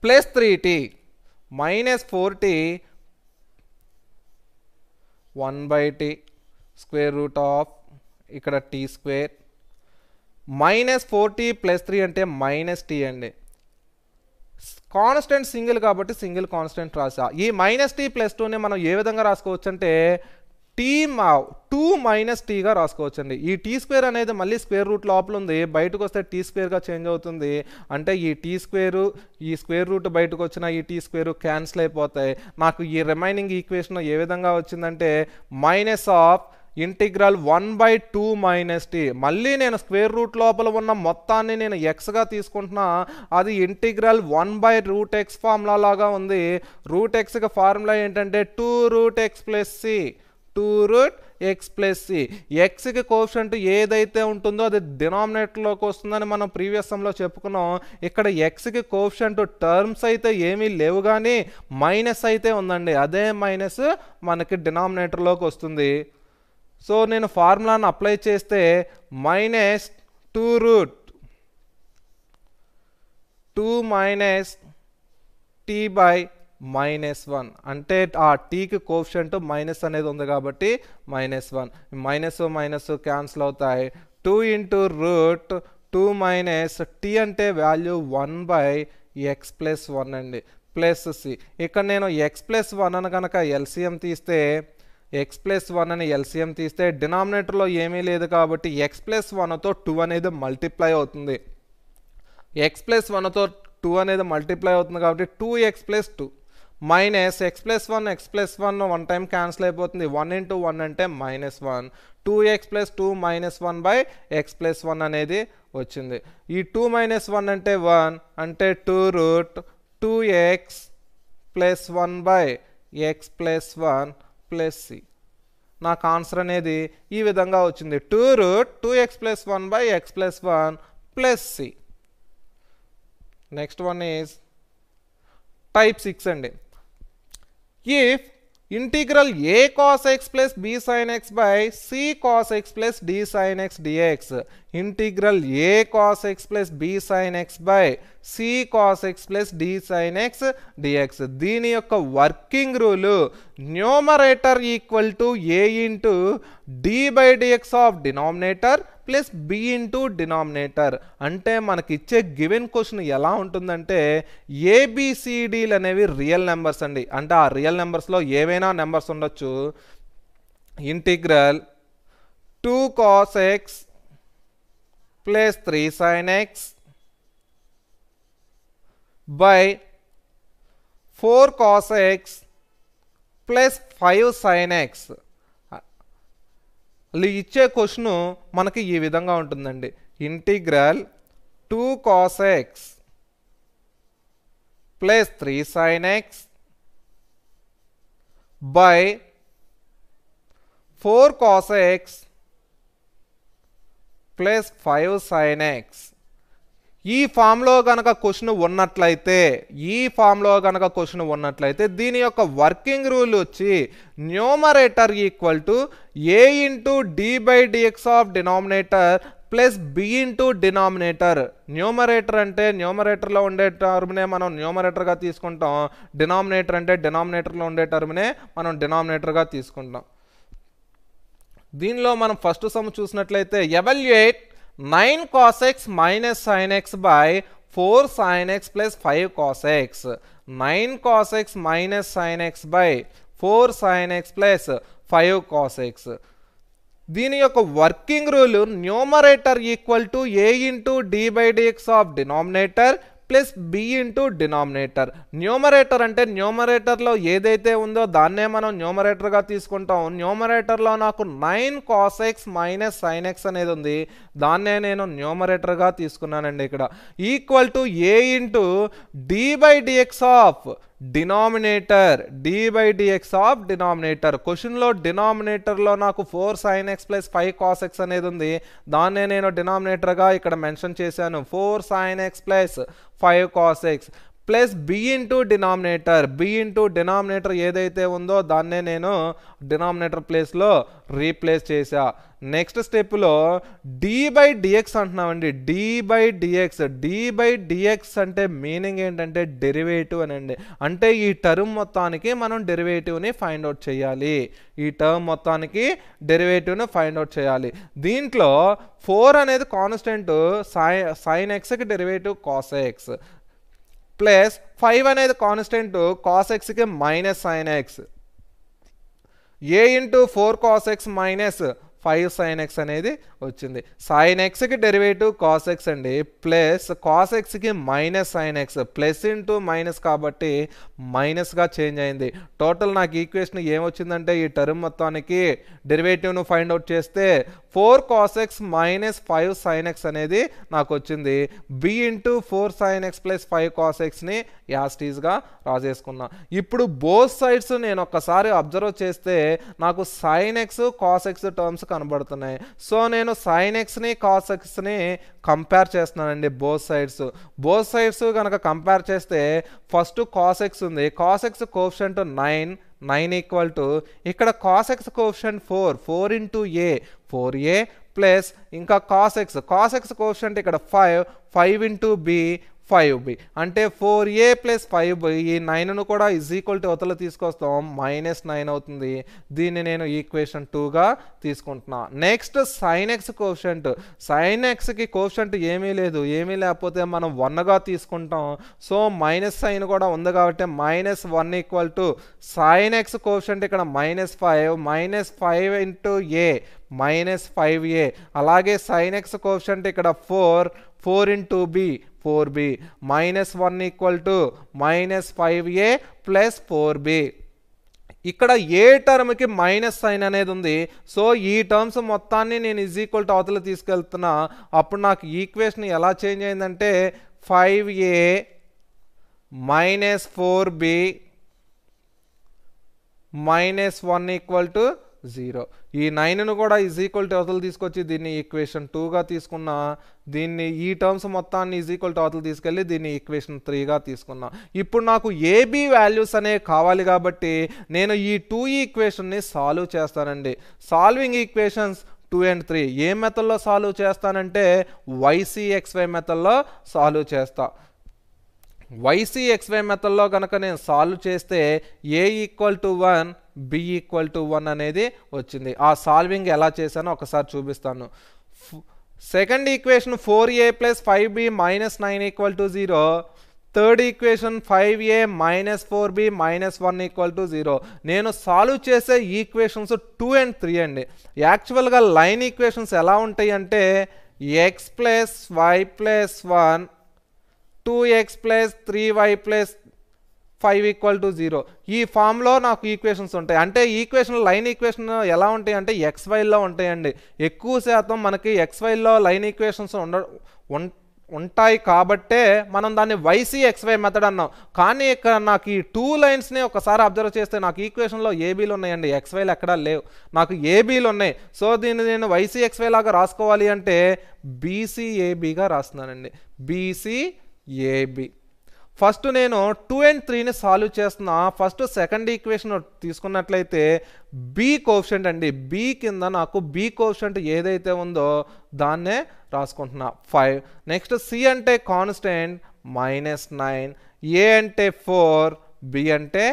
plus three t minus four t one by tea square root of ఇక్కడ t square minus four t plus three అంటే minus t అండి constant single కాబట్టి single constant రాసా ఈ minus tea plus టూని మనం ఏ విధంగా రాసుకోవచ్చు అంటే టీ మా టూ మైనస్ టీగా రాసుకోవచ్చండి ఈ టీ స్క్వేర్ అనేది మళ్ళీ స్క్వేర్ రూట్ లోపల ఉంది బయటకు వస్తే టీ స్క్వేర్గా చేంజ్ అవుతుంది అంటే ఈ టీ స్క్వేరు ఈ స్క్వేర్ రూట్ బయటకు వచ్చిన ఈ టీ స్క్వేరు క్యాన్సిల్ అయిపోతాయి నాకు ఈ రిమైనింగ్ ఈక్వేషన్ ఏ విధంగా వచ్చిందంటే minus of integral one by two minus t మళ్ళీ నేను స్క్వేర్ రూట్ లోపల ఉన్న మొత్తాన్ని నేను ఎక్స్గా తీసుకుంటున్నా అది integral one by root x formula లాగా ఉంది రూట్ ఎక్స్కి ఫార్ములా ఏంటంటే two root x plus c two root x plus c ఎక్స్కి కోషంట్ ఏదైతే ఉంటుందో అది డినామినేటర్లోకి వస్తుందని మనం ప్రీవియస్ చెప్పుకున్నాం ఇక్కడ ఎక్స్కి కోషంట్ టర్మ్స్ అయితే ఏమీ లేవు కానీ మైనస్ అయితే ఉందండి అదే మైనస్ మనకి డినామినేటర్లోకి వస్తుంది సో నేను ఫార్ములాను అప్లై చేస్తే minus two root two minus tea by minus one అంటే ఆ టీకి కోఫిషెంట్ మైనస్ అనేది ఉంది కాబట్టి minus one minus minus cancel అవుతాయి two into root two minus t అంటే value one by x plus one అండి ప్లస్ సి ఇక్కడ నేను ఎక్స్ ప్లస్ వన్ అని కనుక ఎల్సిఎం తీస్తే ఎక్స్ ప్లస్ వన్ అని ఎల్సిఎం తీస్తే డినామినేటర్లో ఏమీ లేదు కాబట్టి ఎక్స్ ప్లస్ వన్తో టూ అనేది మల్టిప్లై అవుతుంది ఎక్స్ ప్లస్ వన్తో టూ అనేది మల్టిప్లై అవుతుంది కాబట్టి two x plus two minus x plus one x plus one one time cancel అయిపోతుంది వన్ ఇంటూ వన్ అంటే minus one two x plus two minus one by x plus one అనేది వచ్చింది ఈ two minus one అంటే one అంటే two root two x plus one by x plus one plus c నాకు answer అనేది ఈ విధంగా వచ్చింది two root two x plus one by x plus one plus c next one is type six అండి if integral a cos x plus b sine x by c cos x plus d sine x dx integral a cos x plus b sine x by c cos x plus d sine x dx దీని యొక్క working rule numerator equal to a into d by dx of denominator plus b into denominator అంటే మనకి ఇచ్చే given question ఎలా ఉంటుందంటే ఏబిసిడీలు అనేవి real numbers అండి అంటే ఆ రియల్ నెంబర్స్లో ఏవైనా నెంబర్స్ ఉండొచ్చు integral two cos x plus three sine x by four cos x plus five sine x ఇచ్చే క్వశ్చన్ మనకి ఈ విధంగా ఉంటుందండి integral two cos x plus three sine x by four cos x plus five sine x ఈ ఫామ్లో గనక question ఉన్నట్లయితే ఈ ఫామ్లో గనక క్వశ్చన్ ఉన్నట్లయితే దీని యొక్క వర్కింగ్ రూల్ వచ్చి numerator equal to a into d by dx of denominator plus b into denominator numerator అంటే న్యూమరేటర్లో ఉండే టర్మ్నే మనం న్యూమరేటర్గా తీసుకుంటాం డినామినేటర్ అంటే డినామినేటర్లో ఉండే టర్మ్నే మనం డినామినేటర్గా తీసుకుంటాం దీనిలో మనం ఫస్ట్ సమ్ చూసినట్లయితే evaluate nine cos x minus sine x by four sine x plus five cos x nine cos x minus sine x by four sine x plus five cos x दीन ओक working rule numerator equal to a into d by d x of denominator plus b into denominator numerator అంటే న్యూమరేటర్లో ఏదైతే ఉందో దాన్నే మనం న్యూమరేటర్గా తీసుకుంటాం న్యూమరేటర్లో నాకు nine cos x minus sine x అనేది ఉంది దాన్నే నేను న్యూమరేటర్గా తీసుకున్నానండి ఇక్కడ equal to a into d by dx of denominator d by dx of denominator క్వశ్చన్లో డినామినేటర్లో నాకు four sine x plus five cos x అనేది ఉంది దాన్నే నేను డినామినేటర్గా ఇక్కడ మెన్షన్ చేశాను four sine x plus five cos x plus b into denominator b into denominator ఏదైతే ఉందో దాన్నే నేను డినామినేటర్ ప్లేస్లో రీప్లేస్ చేశా నెక్స్ట్ స్టెప్లో డి బై డిఎక్స్ అంటున్నామండి d by dx d by dx అంటే మీనింగ్ ఏంటంటే డెరివేటివ్ అనండి అంటే ఈ టర్మ్ మొత్తానికి మనం డెరివేటివ్ని ఫైండ్ అవుట్ చేయాలి ఈ టర్మ్ మొత్తానికి డెరివేటివ్ని ఫైండ్ అవుట్ చేయాలి దీంట్లో ఫోర్ అనేది కాన్స్టెంట్ సై సైన్ ఎక్స్కి derivative cos x plus five అనేది కాన్స్టెంట్ కాస్ ఎక్స్కి minus sine x a into four cos x minus five sine x అనేది వచ్చింది సైన్ ఎక్స్కి డెరివేటివ్ కాస్ ఎక్స్ అండి ప్లస్ కాస్ ఎక్స్కి minus sine x plus into minus కాబట్టి మైనస్గా change అయింది టోటల్ నాకు ఈక్వేషన్ ఏమొచ్చిందంటే ఈ టర్మ్ మొత్తానికి డెరివేటివ్ను ఫైండ్ అవుట్ చేస్తే four cos x minus five sine x అనేది నాకు వచ్చింది b into four sine x plus five cos ఎక్స్ని యాస్టీస్గా రాజేసుకున్నా ఇప్పుడు బోత్ సైడ్స్ నేను ఒక్కసారి అబ్జర్వ్ చేస్తే నాకు sine x cos x terms కనబడుతున్నాయి సో నేను సైన్ ఎక్స్ని కాస్ ఎక్స్ని కంపేర్ చేస్తున్నానండి బోత్ సైడ్స్ బోత్ సైడ్స్ కనుక కంపేర్ చేస్తే ఫస్ట్ కాస్ ఎక్స్ ఉంది cos x to nine nine equal to ఇక్కడ కాస్ ఎక్స్ కోప్షన్ four four into a four a plus ఇంకా cos x cos x quotient ఇక్కడ five five into b five b అంటే four a plus five b ఈ నైన్ను కూడా is equal to అవతల తీసుకొస్తాం మైనస్ నైన్ అవుతుంది దీన్ని నేను ఈక్వేషన్ టూగా తీసుకుంటున్నా next sine x quotient sine ఎక్స్కి కోషంట్ ఏమీ లేదు ఏమీ లేకపోతే మనం వన్గా తీసుకుంటాం సో మైనస్ సైన్ కూడా ఉంది కాబట్టి minus one equal to sine x quotient ఇక్కడ minus five minus five into a minus five a అలాగే సైన్ ఎక్స్ కోషంట్ ఇక్కడ four four into b four b minus one equal to minus five a plus four b ఇక్కడ a టర్మ్కి minus sign అనేది ఉంది so ఈ terms మొత్తాన్ని నేను is equal to అవతల తీసుకెళ్తున్నా అప్పుడు నాకు ఈక్వేషన్ ఎలా చేంజ్ అయిందంటే five a minus four b minus one equal to zero ఈ నైన్ను కూడా ఈజ్ ఈక్వల్ టు అవతలు తీసుకొచ్చి దీన్ని ఈక్వేషన్ టూగా తీసుకున్నా దీన్ని ఈ టర్మ్స్ మొత్తాన్ని ఈజ్ ఈక్వల్ టు అవతలు తీసుకెళ్ళి దీన్ని ఈక్వేషన్ త్రీగా తీసుకున్నా ఇప్పుడు నాకు ఏబీ వాల్యూస్ అనేవి కావాలి కాబట్టి నేను ఈ టూ ఈక్వేషన్ని సాల్వ్ చేస్తానండి solving equations two and three ఏ మెథడ్లో సాల్వ్ చేస్తానంటే వైసీఎక్స్వై మెథడ్లో సాల్వ్ చేస్తాను వైసీ ఎక్స్వై మెథడ్లో కనుక నేను సాల్వ్ చేస్తే a equal to one b equal to one అనేది వచ్చింది ఆ సాల్వింగ్ ఎలా చేశానో ఒకసారి చూపిస్తాను second equation four a plus five b minus nine equal to zero third equation five a minus four b minus one equal to zero నేను solve చేసే equations two and three అండి యాక్చువల్గా లైన్ ఈక్వేషన్స్ ఎలా ఉంటాయి అంటే x plus y plus one two x plus three y plus five equal to zero ఈ ఫామ్లో నాకు ఈక్వేషన్స్ ఉంటాయి అంటే ఈక్వేషన్ లైన్ ఈక్వేషన్ ఎలా ఉంటాయి అంటే ఎక్స్వైల్లో ఉంటాయండి ఎక్కువ శాతం మనకి ఎక్స్వైల్లో లైన్ ఈక్వేషన్స్ ఉండ ఉంటాయి కాబట్టే మనం దాన్ని వైసీ ఎక్స్వై మెథడ్ అన్నాం కానీ ఇక్కడ నాకు ఈ టూ లైన్స్ని ఒకసారి అబ్జర్వ్ చేస్తే నాకు ఈక్వేషన్లో ఏబీలు ఉన్నాయండి ఎక్స్వైలు ఎక్కడా లేవు నాకు ఏబీలు ఉన్నాయి సో దీన్ని నేను వైసీ ఎక్స్వై లాగా రాసుకోవాలి అంటే బీసీఏబీగా రాస్తున్నానండి బీసీ ఏబి ఫస్ట్ నేను టూ అండ్ త్రీని సాల్వ్ చేస్తున్న ఫస్ట్ సెకండ్ ఈక్వేషన్ తీసుకున్నట్లయితే బీ కోఫిషెంట్ అండి బీ కింద నాకు బీ కోఫిషెంట్ ఏదైతే ఉందో దాన్నే రాసుకుంటున్నా ఫైవ్ నెక్స్ట్ సి అంటే కాన్స్టెంట్ మైనస్ నైన్ ఏ అంటే ఫోర్ బి అంటే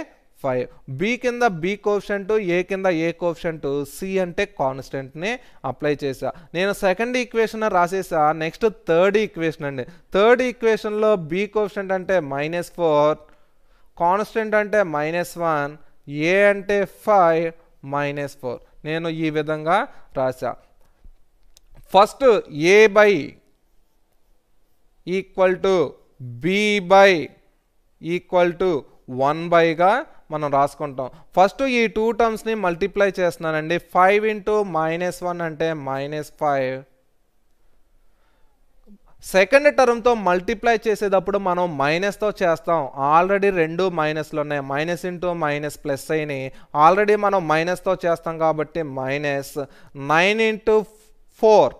ఫైవ్ బి కింద బి కోఫిషెంట్ ఏ కింద ఏ కోఫిషెంట్ సి అంటే కాన్స్టెంట్ని అప్లై చేసా నేను సెకండ్ ఈక్వేషన్ రాసేసా నెక్స్ట్ థర్డ్ ఈక్వేషన్ అండి థర్డ్ ఈక్వేషన్లో బి కోఫిషెంట్ అంటే మైనస్ ఫోర్ కాన్స్టెంట్ అంటే మైనస్ వన్ ఏ అంటే ఫైవ్ మైనస్ ఫోర్ నేను ఈ విధంగా రాసా first a by equal to b by equal to one బైగా మనం రాసుకుంటాం ఫస్ట్ ఈ టూ టర్మ్స్ని మల్టిప్లై చేస్తున్నానండి ఫైవ్ ఇంటూ మైనస్ వన్ అంటే మైనస్ ఫైవ్ సెకండ్ టర్మ్తో మల్టిప్లై చేసేటప్పుడు మనం మైనస్తో చేస్తాం ఆల్రెడీ రెండు మైనస్లు ఉన్నాయి మైనస్ ఇంటూ మైనస్ ప్లస్ అయినాయి ఆల్రెడీ మనం మైనస్తో చేస్తాం కాబట్టి minus nine into four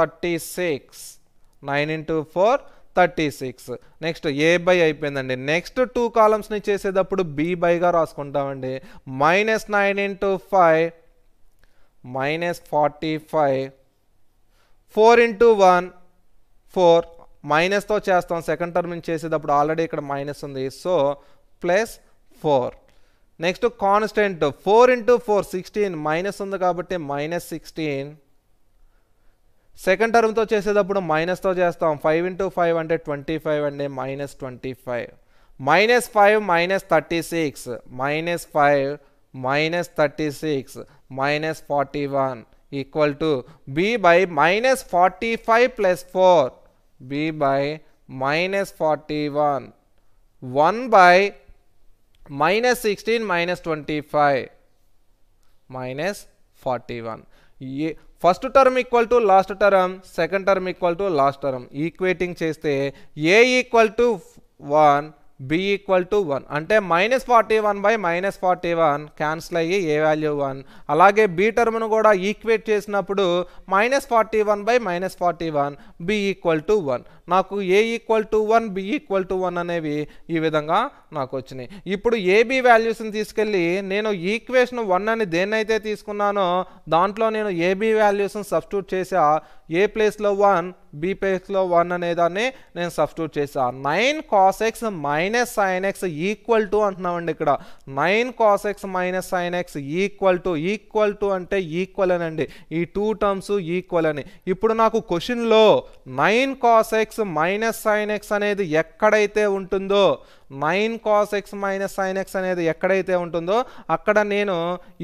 thirty six nine into four thirty six next a by అయిపోయిందండి నెక్స్ట్ టూ కాలమ్స్ని చేసేటప్పుడు బి బైగా రాసుకుంటామండి minus nine into five minus forty five four into one four మైనస్తో చేస్తాం సెకండ్ టర్మ్ నుంచి చేసేటప్పుడు ఆల్రెడీ ఇక్కడ మైనస్ ఉంది so plus four next constant four into four sixteen minus ఉంది కాబట్టి మైనస్ సిక్స్టీన్ సెకండ్ టర్మ్తో చేసేటప్పుడు మైనస్తో చేస్తాం ఫైవ్ ఇంటూ ఫైవ్ అంటే ట్వంటీ ఫైవ్ అండి minus twenty five minus five minus thirty six minus five minus thirty six minus forty one equal to b by minus forty five plus four b by minus forty one one by minus sixteen minus twenty five minus forty one first term equal to last term second term equal to last term equating చేస్తే a equal to one b equal to one అంటే minus forty one by minus forty one cancel అయ్యి a value one అలాగే b టర్మ్ను కూడా equate చేసినప్పుడు minus forty one by minus forty one b equal to one నాకు a equal to one b equal to one అనేవి ఈ విధంగా నాకు వచ్చినాయి ఇప్పుడు ఏబీ వాల్యూస్ని తీసుకెళ్ళి నేను ఈక్వేషన్ వన్ అని దేన్నైతే తీసుకున్నానో దాంట్లో నేను ఏబీ వాల్యూస్ని సబ్స్టిట్యూట్ చేసా ఏ ప్లేస్లో వన్ బి ప్లేస్లో వన్ అనేదాన్ని నేను సబ్స్టిట్యూట్ చేసా nine cos x minus sine x equal to అంటున్నామండి ఇక్కడ nine cos x minus sine x equal to equal to అంటే ఈక్వల్ అని అండి ఈ టూ టర్మ్స్ ఈక్వల్ అని ఇప్పుడు నాకు క్వశ్చన్లో nine cos x x minus sine x అనేది ఎక్కడైతే ఉంటుందో nine cos x minus sine x అనేది ఎక్కడైతే ఉంటుందో అక్కడ నేను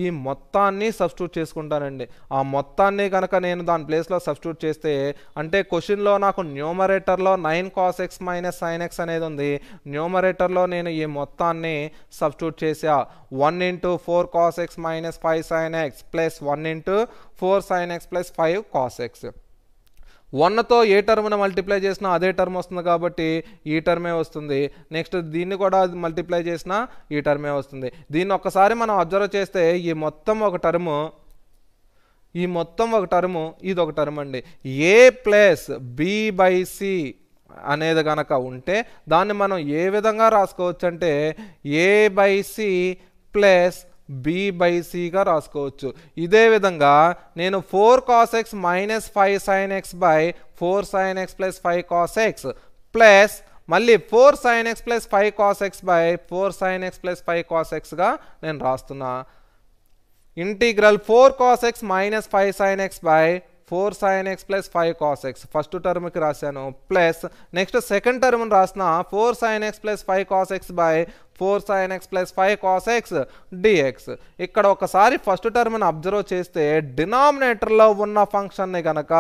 ఈ మొత్తాన్ని సబ్స్టిట్యూట్ చేసుకుంటానండి ఆ మొత్తాన్ని కనుక నేను దాని ప్లేస్లో సబ్స్టిట్యూట్ చేస్తే అంటే క్వశ్చన్లో నాకు న్యూమరేటర్లో nine cos x minus sine x అనేది ఉంది న్యూమరేటర్లో నేను ఈ మొత్తాన్ని సబ్స్టిట్యూట్ చేసా one into four cos x minus five sine x plus one into four sine x plus five cos x వన్తో ఏ టర్మ్ను మల్టిప్లై చేసినా అదే టర్మ్ వస్తుంది కాబట్టి ఈ టర్మే వస్తుంది నెక్స్ట్ దీన్ని కూడా మల్టిప్లై చేసినా ఈ టర్మే వస్తుంది దీన్ని ఒక్కసారి మనం అబ్జర్వ్ చేస్తే ఈ మొత్తం ఒక టర్ము ఈ మొత్తం ఒక టర్ము ఇది ఒక టర్మ్ అండి a plus b by c అనేది కనుక ఉంటే దాన్ని మనం ఏ విధంగా రాసుకోవచ్చు అంటే a by c plus b by సిగా రాసుకోవచ్చు ఇదే విధంగా నేను four cos x minus five sine x by four sine x plus five cos x plus మళ్ళీ four sine x plus five cos x by four sine x plus five cos ఎక్స్గా నేను రాస్తున్నా integral four cos x minus five sine x by four sine x plus five cos x first టర్మ్కి రాశాను plus next second term రాసిన four sine x plus five cos x by four sine x plus five cos x dx ఇక్కడ ఒకసారి first టర్మ్ని observe చేస్తే డినామినేటర్లో ఉన్న ఫంక్షన్ని కనుక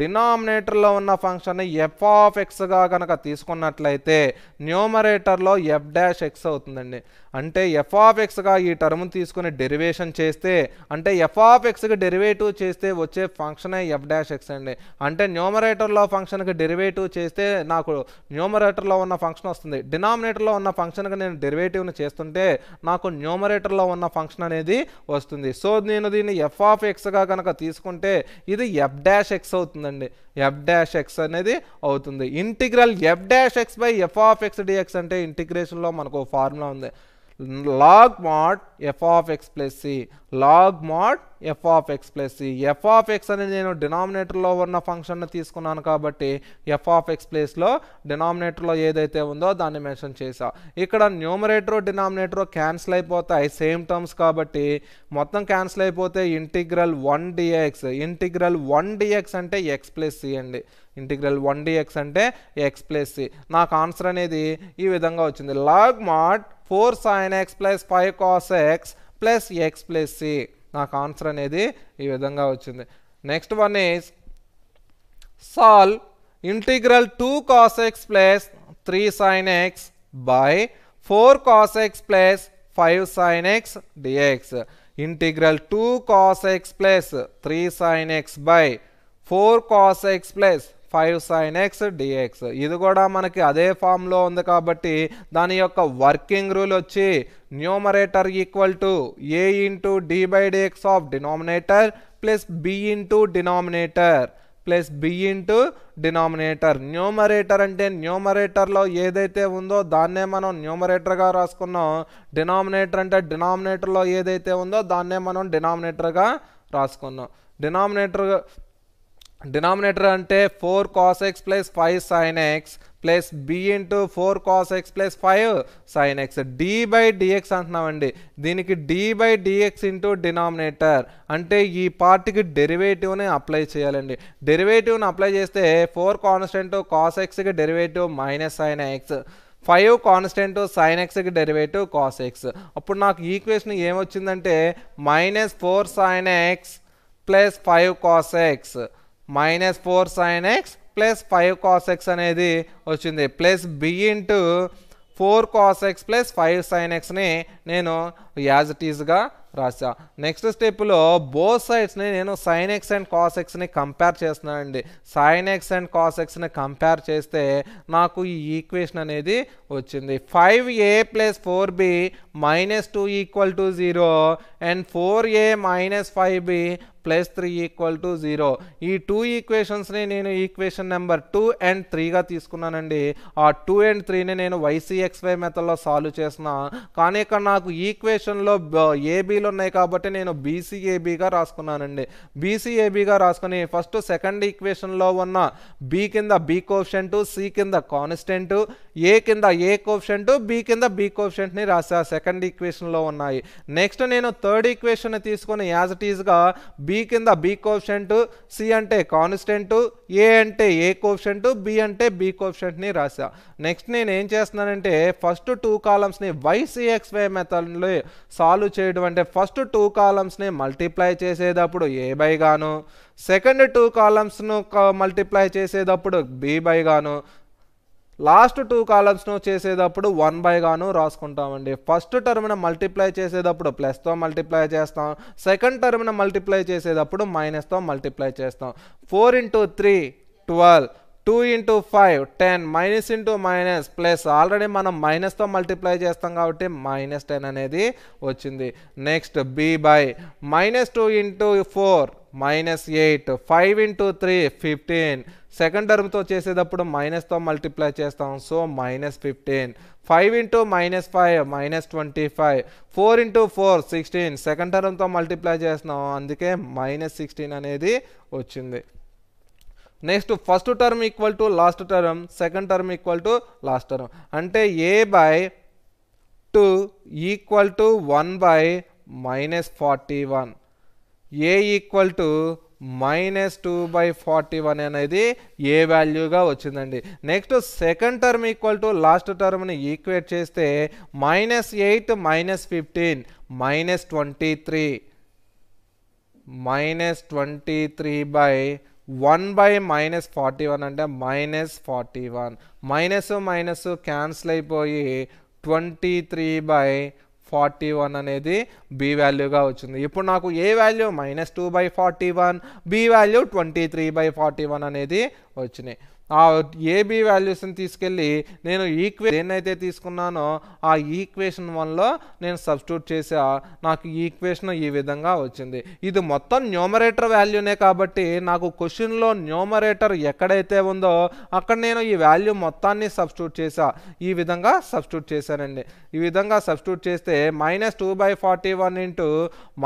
డినామినేటర్లో ఉన్న ఫంక్షన్ని ఎఫ్ ఆఫ్ ఎక్స్గా కనుక తీసుకున్నట్లయితే న్యూమరేటర్లో ఎఫ్ డాష్ ఎక్స్ అవుతుందండి అంటే ఎఫ్ ఆఫ్ ఎక్స్గా ఈ టర్మ్ తీసుకుని డెరివేషన్ చేస్తే అంటే ఎఫ్ ఆఫ్ ఎక్స్కి డెరివేటివ్ చేస్తే వచ్చే ఫంక్షనే ఎఫ్ డాష్ ఎక్స్ అండి అంటే న్యూమరేటర్లో ఫంక్షన్కి డెరివేటివ్ చేస్తే నాకు న్యూమరేటర్లో ఉన్న ఫంక్షన్ వస్తుంది డినామినేటర్లో ఉన్న ఫంక్షన్కి నేను డెరివేటివ్ని చేస్తుంటే నాకు న్యూమరేటర్లో ఉన్న ఫంక్షన్ అనేది వస్తుంది సో నేను దీన్ని ఎఫ్ ఆఫ్ ఎక్స్గా కనుక తీసుకుంటే ఇది ఎఫ్ డాష్ ఎక్స్ అవుతుంది అవుతుందండి ఎఫ్ డాష్ ఎక్స్ అనేది అవుతుంది integral f dash x by f of x dx అంటే ఇంటిగ్రేషన్లో మనకు ఫార్ములా ఉంది log mod f of x plus c log mod f of x plus c f of x అనేది నేను డినామినేటర్లో ఉన్న ఫంక్షన్ను తీసుకున్నాను కాబట్టి ఎఫ్ ఆఫ్ ఎక్స్ ప్లేస్లో డినామినేటర్లో ఏదైతే ఉందో దాన్ని మెన్షన్ చేసా ఇక్కడ న్యూమరేటర్ డినామినేటర్ క్యాన్సిల్ అయిపోతాయి సేమ్ టర్మ్స్ కాబట్టి మొత్తం క్యాన్సిల్ అయిపోతే integral one dx integral one dx అంటే ఎక్స్ ప్లస్ సి అండి ఇంటిగ్రల్ వన్ డిఎక్స్ అంటే ఎక్స్ ప్లస్ సి నాకు ఆన్సర్ అనేది ఈ విధంగా వచ్చింది log mod four sine x plus five cos x plus x plus c answer అనేది ఈ విధంగా వస్తుంది next one is solve integral 2 cos x + 3 sin x / 4 cos x + 5 sin x dx integral 2 cos x + 3 sin x / 4 cos x + five sine x dx ఇది కూడా మనకి అదే ఫామ్లో ఉంది కాబట్టి దాని యొక్క వర్కింగ్ రూల్ వచ్చి numerator equal to a into d by dx of denominator plus b into denominator plus b into denominator numerator అంటే న్యూమరేటర్లో ఏదైతే ఉందో దాన్నే మనం న్యూమరేటర్గా రాసుకున్నాం డినామినేటర్ అంటే డినామినేటర్లో ఏదైతే ఉందో దాన్నే మనం డినామినేటర్గా రాసుకున్నాం డినామినేటర్ డినామినేటర్ అంటే four cos x plus five sine x plus b into four cos x plus five sine x d by dx అంటున్నామండి దీనికి d by dx into denominator అంటే ఈ పార్ట్కి డెరివేటివ్ని అప్లై చేయాలండి డెరివేటివ్ని అప్లై చేస్తే ఫోర్ కాన్స్టెంట్ కాస్ ఎక్స్కి derivative minus sine x five constant sine ఎక్స్కి డెరివేటివ్ కాస్ ఎక్స్ అప్పుడు నాకు ఈక్వేషన్ ఏమొచ్చిందంటే minus four sine x plus five cos x minus four sine x plus five cos x అనేది వచ్చింది plus b into four cos x plus five sine ఎక్స్ని నేను as it ఈజ్గా రాసా next స్టెప్లో both సైడ్స్ని నేను సైన్ ఎక్స్ అండ్ కాస్ ఎక్స్ని compare చేస్తున్నానండి సైన్ ఎక్స్ అండ్ కాస్ ఎక్స్ని కంపేర్ చేస్తే నాకు ఈ ఈక్వేషన్ అనేది వచ్చింది five a plus four b minus two equal to zero and four a minus five b plus three equal to zero ఈ two ఈక్వేషన్స్ని నేను ఈక్వేషన్ నెంబర్ టూ అండ్ త్రీగా తీసుకున్నానండి ఆ టూ అండ్ త్రీని నేను వైసీఎక్స్వై మెథడ్లో సాల్వ్ చేసిన కానీ ఇక్కడ నాకు ఈక్వేషన్లో ఏబీలు ఉన్నాయి కాబట్టి నేను బీసీఏబీగా రాసుకున్నానండి బీసీఏబీగా రాసుకుని ఫస్ట్ సెకండ్ ఈక్వేషన్లో ఉన్న బీ కింద బీ కోఫిషెంట్ సి కింద కాన్స్టెంట్ ఏ కింద ఏ కోఫిషెంట్ బీ కింద బీ కోప్షెంట్ని రాసా సెకండ్ ఈక్వేషన్లో ఉన్నాయి నెక్స్ట్ నేను థర్డ్ ఈక్వేషన్ తీసుకుని యాజ్ ఇట్ ఈజ్గా బి కింద బి కోఫిషెంట్ సి అంటే కాన్స్టెంట్ ఏ అంటే ఏ కోఫిషెంట్ బి అంటే బి కోఫిషెంట్ని రాశా నెక్స్ట్ నేను ఏం చేస్తున్నానంటే ఫస్ట్ టూ కాలమ్స్ని వై మెథడ్లో సాల్వ్ చేయడం అంటే ఫస్ట్ టూ కాలమ్స్ని మల్టిప్లై చేసేటప్పుడు ఏ బై గాను సెకండ్ టూ కాలమ్స్ను మల్టిప్లై చేసేటప్పుడు బి బై గాను లాస్ట్ టూ కాలమ్స్ను చేసేటప్పుడు వన్ బై గాను రాసుకుంటామండి ఫస్ట్ టర్మ్ను మల్టిప్లై చేసేటప్పుడు ప్లస్తో మల్టిప్లై చేస్తాం సెకండ్ టర్మ్ను మల్టిప్లై చేసేటప్పుడు మైనస్తో మల్టిప్లై చేస్తాం four into three twelve two into five ten minus into minus plus already మనం మైనస్తో మల్టిప్లై చేస్తాం కాబట్టి మైనస్ టెన్ అనేది వచ్చింది next b by minus two into four minus eight five into three fifteen second టర్మ్తో చేసేటప్పుడు మైనస్తో మల్టిప్లై చేస్తాం so minus fifteen five into minus five minus twenty five four into four sixteen second టర్మ్తో multiply చేస్తాం అందుకే minus sixteen అనేది వచ్చింది next first term equal to last term second term equal to last term అంటే a by two equal to one by minus forty one a equal to minus two by forty one అనేది a వాల్యూగా వచ్చిందండి next second term equal to last టర్మ్ని equate చేస్తే minus eight minus fifteen minus twenty three minus twenty three by one by minus forty one అంటే minus forty one minus minus cancel అయిపోయి twenty three by forty one అనేది b వాల్యూగా వచ్చింది ఇప్పుడు నాకు a value minus two by forty one b value twenty three by forty one అనేది వచ్చినాయి ఆ ఏబీ వాల్యూస్ని తీసుకెళ్ళి నేను ఈక్వే దేన్నైతే తీసుకున్నానో ఆ ఈక్వేషన్ వన్లో నేను సబ్స్టిట్యూట్ చేసా నాకు ఈక్వేషన్ ఈ విధంగా వచ్చింది ఇది మొత్తం న్యూమరేటర్ వాల్యూనే కాబట్టి నాకు క్వశ్చన్లో న్యూమరేటర్ ఎక్కడైతే ఉందో అక్కడ నేను ఈ వాల్యూ మొత్తాన్ని సబ్స్టిట్యూట్ చేసా ఈ విధంగా సబ్స్టిట్యూట్ చేశానండి ఈ విధంగా సబ్స్టిట్యూట్ చేస్తే minus two by forty one into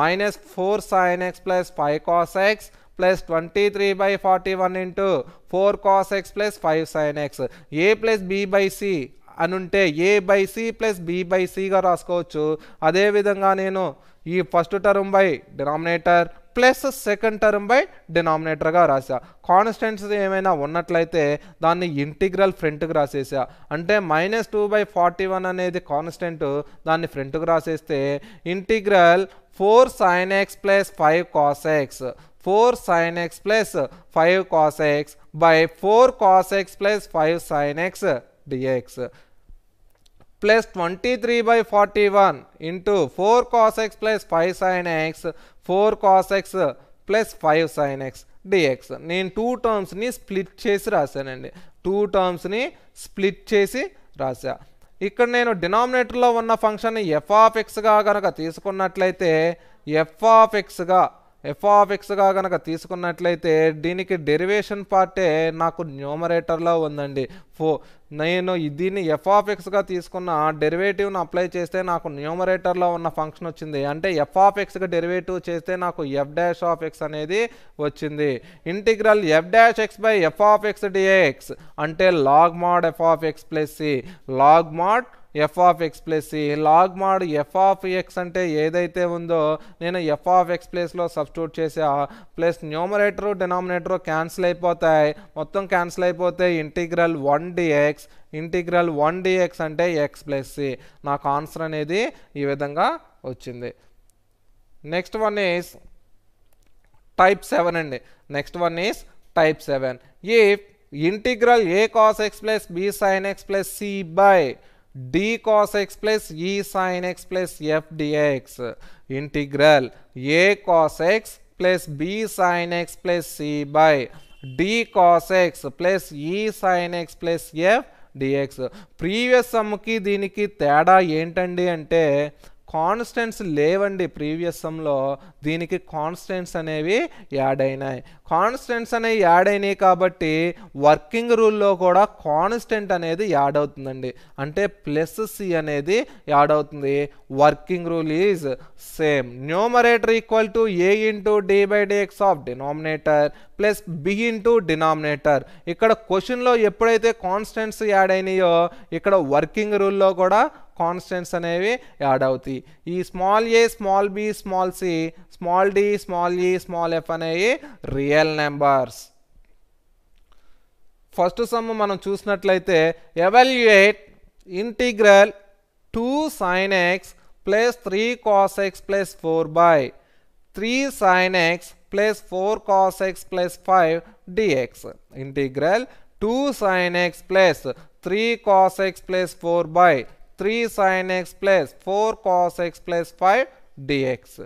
minus four sine x plus five cos x plus twenty three by forty one into four cos x plus five sine x a plus b by c ఉంటే a by c plus b by సిగా రాసుకోవచ్చు అదేవిధంగా నేను ఈ first term by denominator plus second term by డినామినేటర్గా రాసా constants ఏమైనా ఉన్నట్లయితే దాన్ని ఇంటిగ్రల్ ఫ్రంట్కి రాసేసా అంటే minus two by forty one అనేది కాన్స్టెంట్ దాన్ని ఫ్రంట్కి రాసేస్తే integral four sine x plus five cos x 4 sin x plus 5 cos x by 4 cos x plus 5 sin x dx plus 23 by 41 into 4 cos x plus 5 sin x 4 cos x plus five sine x dx నేను two టర్మ్స్ని split చేసి రాశానండి two టర్మ్స్ని split చేసి రాశా ఇక్కడ నేను డినామినేటర్లో ఉన్న ఫంక్షన్ని ఎఫ్ ఆఫ్ ఎక్స్గా కనుక తీసుకున్నట్లయితే ఎఫ్ ఆఫ్ ఎక్స్గా ఎక్స్గా కనుక తీసుకున్నట్లయితే దీనికి డెరివేషన్ పార్టే నాకు న్యూమరేటర్లో ఉందండి ఫో నేను దీన్ని ఎక్స్గా తీసుకున్న డెరివేటివ్ను అప్లై చేస్తే నాకు న్యూమరేటర్లో ఉన్న ఫంక్షన్ వచ్చింది అంటే ఎఫ్ ఎక్స్గా డెరివేటివ్ చేస్తే నాకు ఎఫ్ డాష్ ఆఫ్ ఎక్స్ అనేది వచ్చింది integral f dash x by f of x dx అంటే log mod x plus c log mod f of x plus c log mod f of x అంటే ఏదైతే ఉందో నేను f of x ప్లేస్లో substitute చేసా plus numerator denominator cancel అయిపోతాయి మొత్తం cancel అయిపోతే integral one dx integral one dx అంటే ఎక్స్ ప్లస్ సి నాకు ఆన్సర్ అనేది ఈ విధంగా వచ్చింది next one is type seven అండి next one is type seven ఈ integral a cos x plus b sine x plus c by d cos x plus e sine x plus f dx integral a cos x plus b sine x plus c by d cos x plus e sine x plus f dx previous సమ్కి దీనికి తేడా ఏంటండి అంటే constants లేవండి previous సమ్లో దీనికి constants అనేవి add అయినాయి constants అనేవి యాడ్ అయినాయి కాబట్టి వర్కింగ్ రూల్లో కూడా కాన్స్టెంట్ అనేది యాడ్ అవుతుందండి అంటే ప్లస్ సి అనేది యాడ్ అవుతుంది working rule is same numerator equal to a into d by dx of denominator plus b into denominator ఇక్కడ క్వశ్చన్లో ఎప్పుడైతే కాన్స్టెంట్స్ యాడ్ అయినాయో ఇక్కడ వర్కింగ్ రూల్లో కూడా కాన్స్టెంట్స్ అనేవి యాడ్ అవుతాయి ఈ small a small b small c small d small e small f అనేవి real numbers first sum మనం చూసినట్లయితే evaluate integral two sine x plus three cos x plus four by three sine x plus four cos x plus five dx integral two sine x plus three cos x plus four by three sine x plus four cos x plus five dx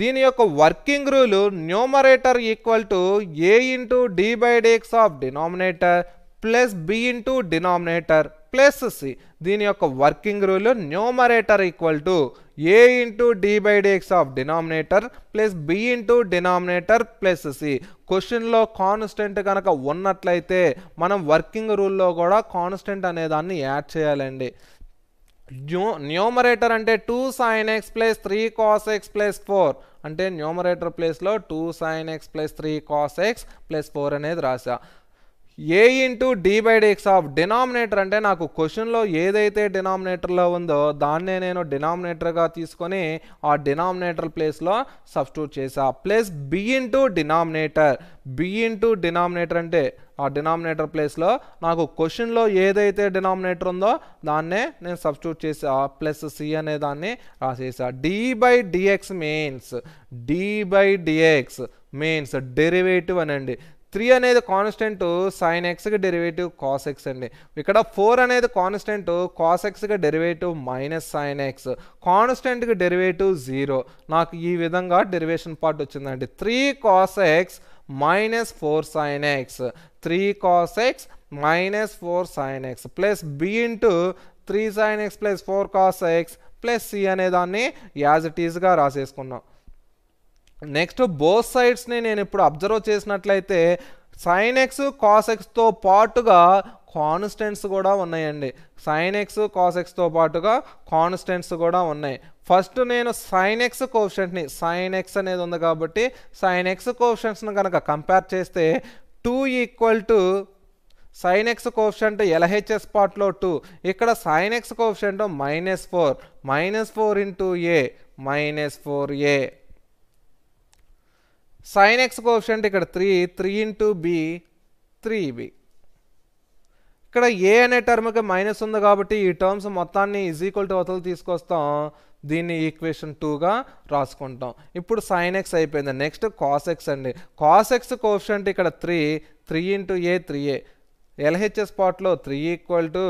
దీని యొక్క working rule numerator equal to a into d by dx of denominator plus b into denominator plus c దీని యొక్క working rule numerator equal to a into d by dx of denominator plus b into denominator plus c క్వశ్చన్లో constant కనుక ఉన్నట్లయితే మనం working రూల్లో కూడా constant అనేదాన్ని add చేయాలండి numerator అంటే two sine x plus three cos x plus four అంటే numerator ప్లేస్లో two sine x plus three cos x plus four అనేది రాశా a into d by dx of denominator అంటే నాకు క్వశ్చన్లో ఏదైతే డినామినేటర్లో ఉందో దాన్నే నేను డినామినేటర్గా తీసుకొని ఆ డినామినేటర్ ప్లేస్లో సబ్స్టిట్యూట్ చేసా plus b into denominator b into denominator అంటే ఆ డినామినేటర్ ప్లేస్లో నాకు క్వశ్చన్లో ఏదైతే డినామినేటర్ ఉందో దాన్నే నేను సబ్స్టిట్యూట్ చేసి ప్లస్ సి అనే దాన్ని రాసేసా d by dx means d by dx means derivative అనండి త్రీ అనేది కాన్స్టెంట్ సైన్ ఎక్స్కి డెరివేటివ్ కాస్ ఎక్స్ అండి ఇక్కడ ఫోర్ అనేది కాన్స్టెంట్ కాస్ ఎక్స్కి డెరివేటివ్ మైనస్ సైన్ ఎక్స్ కాన్స్టెంట్కి డెరివేటివ్ జీరో నాకు ఈ విధంగా డెరివేషన్ పార్ట్ వచ్చిందండి three cos x minus four sine x three cos x minus four sine x plus b into three sine x plus four cos x plus c అనే దాన్ని as it ఈజ్గా రాసేసుకున్నాం next both సైడ్స్ని నేను ఇప్పుడు observe చేసినట్లయితే sign x cos ఎక్స్తో పాటుగా constants కూడా ఉన్నాయండి సైన్ ఎక్స్ కాస్ ఎక్స్తో పాటుగా కాన్స్టెంట్స్ కూడా ఉన్నాయి ఫస్ట్ నేను సైన్ ఎక్స్ కోషెంట్ని సైన్ ఎక్స్ అనేది ఉంది కాబట్టి సైన్ ఎక్స్ కోషెంట్స్ని కనుక కంపేర్ చేస్తే two equal to sine x coefficient LHS పార్ట్లో టూ ఇక్కడ sine x coefficient minus four minus four into a minus four a sine x coefficient ఇక్కడ three three into b three b ఇక్కడ a అనే టర్మ్కి minus ఉంది కాబట్టి ఈ terms మొత్తాన్ని is equal to అవతలు తీసుకొస్తాం దీన్ని ఈక్వేషన్ టూగా రాసుకుంటాం ఇప్పుడు సైన్ ఎక్స్ అయిపోయింది నెక్స్ట్ కాస్ ఎక్స్ అండి కాస్ ఎక్స్ కోఫిషియంట్ ఇక్కడ three three into a three a LHS పాట్లో three equal to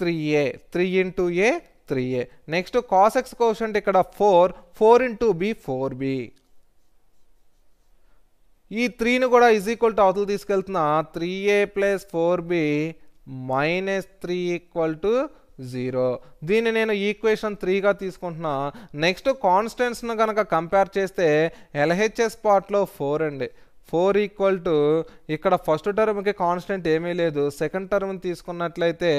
three a three into a three a next cos x coefficient ఇక్కడ four four into b four b ఈ త్రీని కూడా is equal to అవతలు తీసుకెళ్తున్నా three a plus four b minus three equal to zero దీన్ని నేను equation త్రీగా తీసుకుంటున్నా next కాన్స్టెంట్స్ను కనుక కంపేర్ చేస్తే ఎల్హెచ్ఎస్ పార్ట్లో ఫోర్ అండి ఫోర్ ఈక్వల్ టు ఇక్కడ ఫస్ట్ టర్మ్కి కాన్స్టెంట్ ఏమీ లేదు సెకండ్ టర్మ్ తీసుకున్నట్లయితే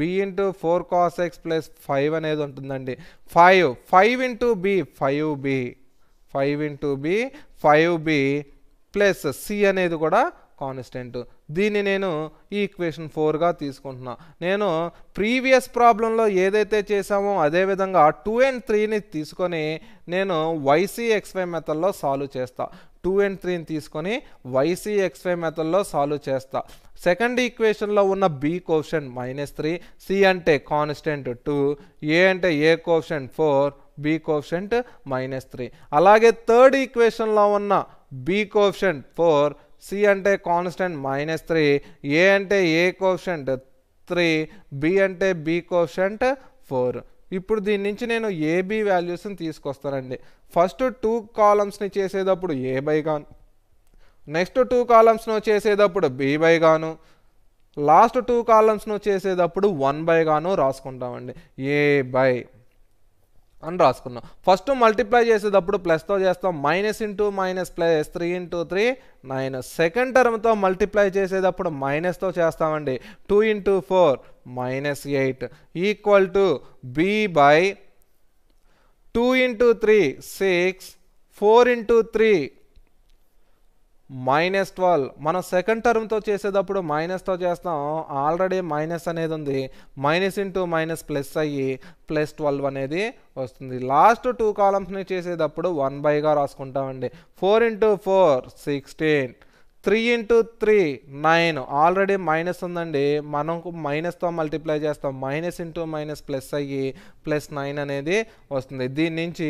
b into four cos x plus five అనేది ఉంటుందండి five five into b five b five into b five b plus c అనేది కూడా కాన్స్టెంట్ దీన్ని నేను ఈ ఈక్వేషన్ ఫోర్గా తీసుకుంటున్నా నేను ప్రీవియస్ ప్రాబ్లంలో ఏదైతే చేసామో అదేవిధంగా టూ అండ్ త్రీని తీసుకొని నేను వైసీ ఎక్స్వై మెథడ్లో సాల్వ్ చేస్తా టూ అండ్ త్రీని తీసుకొని వైసీ ఎక్స్వై మెథడ్లో సాల్వ్ చేస్తా సెకండ్ ఈక్వేషన్లో ఉన్న b coefficient minus three c అంటే కాన్స్టెంట్ టూ ఏ అంటే a coefficient four b question minus three అలాగే థర్డ్ ఈక్వేషన్లో ఉన్న బీ కోఫిషియంట్ ఫోర్ సి అంటే కాన్స్టెంట్ మైనస్ త్రీ ఏ అంటే ఏ కోఫిషియంట్ త్రీ బి అంటే బి కోఫిషియంట్ ఫోర్ ఇప్పుడు దీని నుంచి నేను ఏబి వాల్యూస్ని తీసుకొస్తానండి ఫస్ట్ టూ కాలమ్స్ని చేసేటప్పుడు ఏ బై గాను నెక్స్ట్ టూ కాలమ్స్ను చేసేటప్పుడు బి బై గాను లాస్ట్ టూ కాలమ్స్ను చేసేటప్పుడు వన్ బై గాను రాసుకుంటామండి ఏ బై అని రాసుకున్నాం ఫస్ట్ మల్టిప్లై చేసేటప్పుడు ప్లస్తో చేస్తాం minus into minus plus three into three nine second టర్మ్తో మల్టిప్లై చేసేటప్పుడు మైనస్తో చేస్తామండి two into four minus eight equal to b by two into three six four into three minus twelve మనం సెకండ్ టర్మ్తో చేసేటప్పుడు మైనస్తో చేస్తాం ఆల్రెడీ మైనస్ అనేది ఉంది మైనస్ ఇంటూ మైనస్ ప్లస్ అయ్యి ప్లస్ ట్వెల్వ్ అనేది వస్తుంది లాస్ట్ టూ కాలమ్స్ని చేసేటప్పుడు వన్ బైగా రాసుకుంటామండి four into four sixteen three into three nine already minus ఉందండి మనకు మైనస్తో మల్టిప్లై చేస్తాం మైనస్ ఇంటూ మైనస్ ప్లస్ అయ్యి ప్లస్ నైన్ అనేది వస్తుంది దీని నుంచి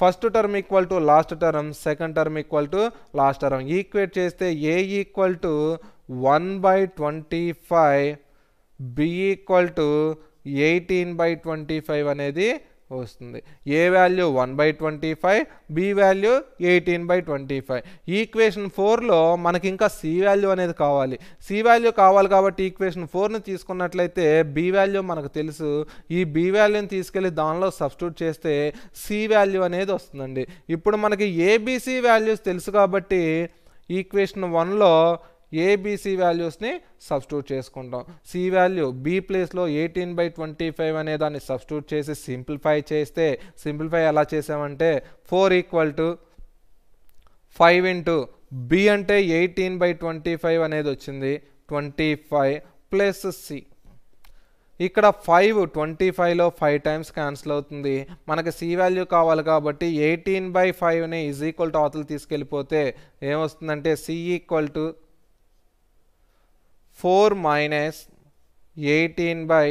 first term equal to last term second term equal to last term equate చేస్తే a equal to one by twenty five b equal to eighteen by twenty five అనేది వస్తుంది a value one by twenty five b value eighteen by twenty five equation ఫోర్లో మనకి ఇంకా C value అనేది కావాలి C value కావాలి కాబట్టి equation ఫోర్ను తీసుకున్నట్లయితే బి వాల్యూ మనకు తెలుసు ఈ బి వాల్యూని తీసుకెళ్ళి దానిలో సబ్స్టిట్యూట్ చేస్తే సి వాల్యూ అనేది వస్తుందండి ఇప్పుడు మనకి ఏబిసి వాల్యూస్ తెలుసు కాబట్టి ఈక్వేషన్ వన్లో ఏబీసీ వాల్యూస్ని సబ్స్టిట్యూట్ చేసుకుంటాం సి వాల్యూ బి ప్లేస్లో ఎయిటీన్ బై ట్వంటీ ఫైవ్ అనే దాన్ని సబ్స్టిట్యూట్ చేసి సింప్లిఫై చేస్తే సింప్లిఫై ఎలా చేసామంటే four equal to five into b అంటే ఎయిటీన్ బై ట్వంటీ ఫైవ్ అనేది వచ్చింది ట్వంటీ ఫైవ్ ప్లస్ సి ఇక్కడ ఫైవ్ ట్వంటీ ఫైవ్లో ఫైవ్ టైమ్స్ క్యాన్సిల్ అవుతుంది మనకి సి వాల్యూ కావాలి కాబట్టి ఎయిటీన్ బై ఫైవ్ని ఈజ్ ఈక్వల్ టు అవతలు తీసుకెళ్ళిపోతే ఏమొస్తుందంటే c equal to four minus eighteen by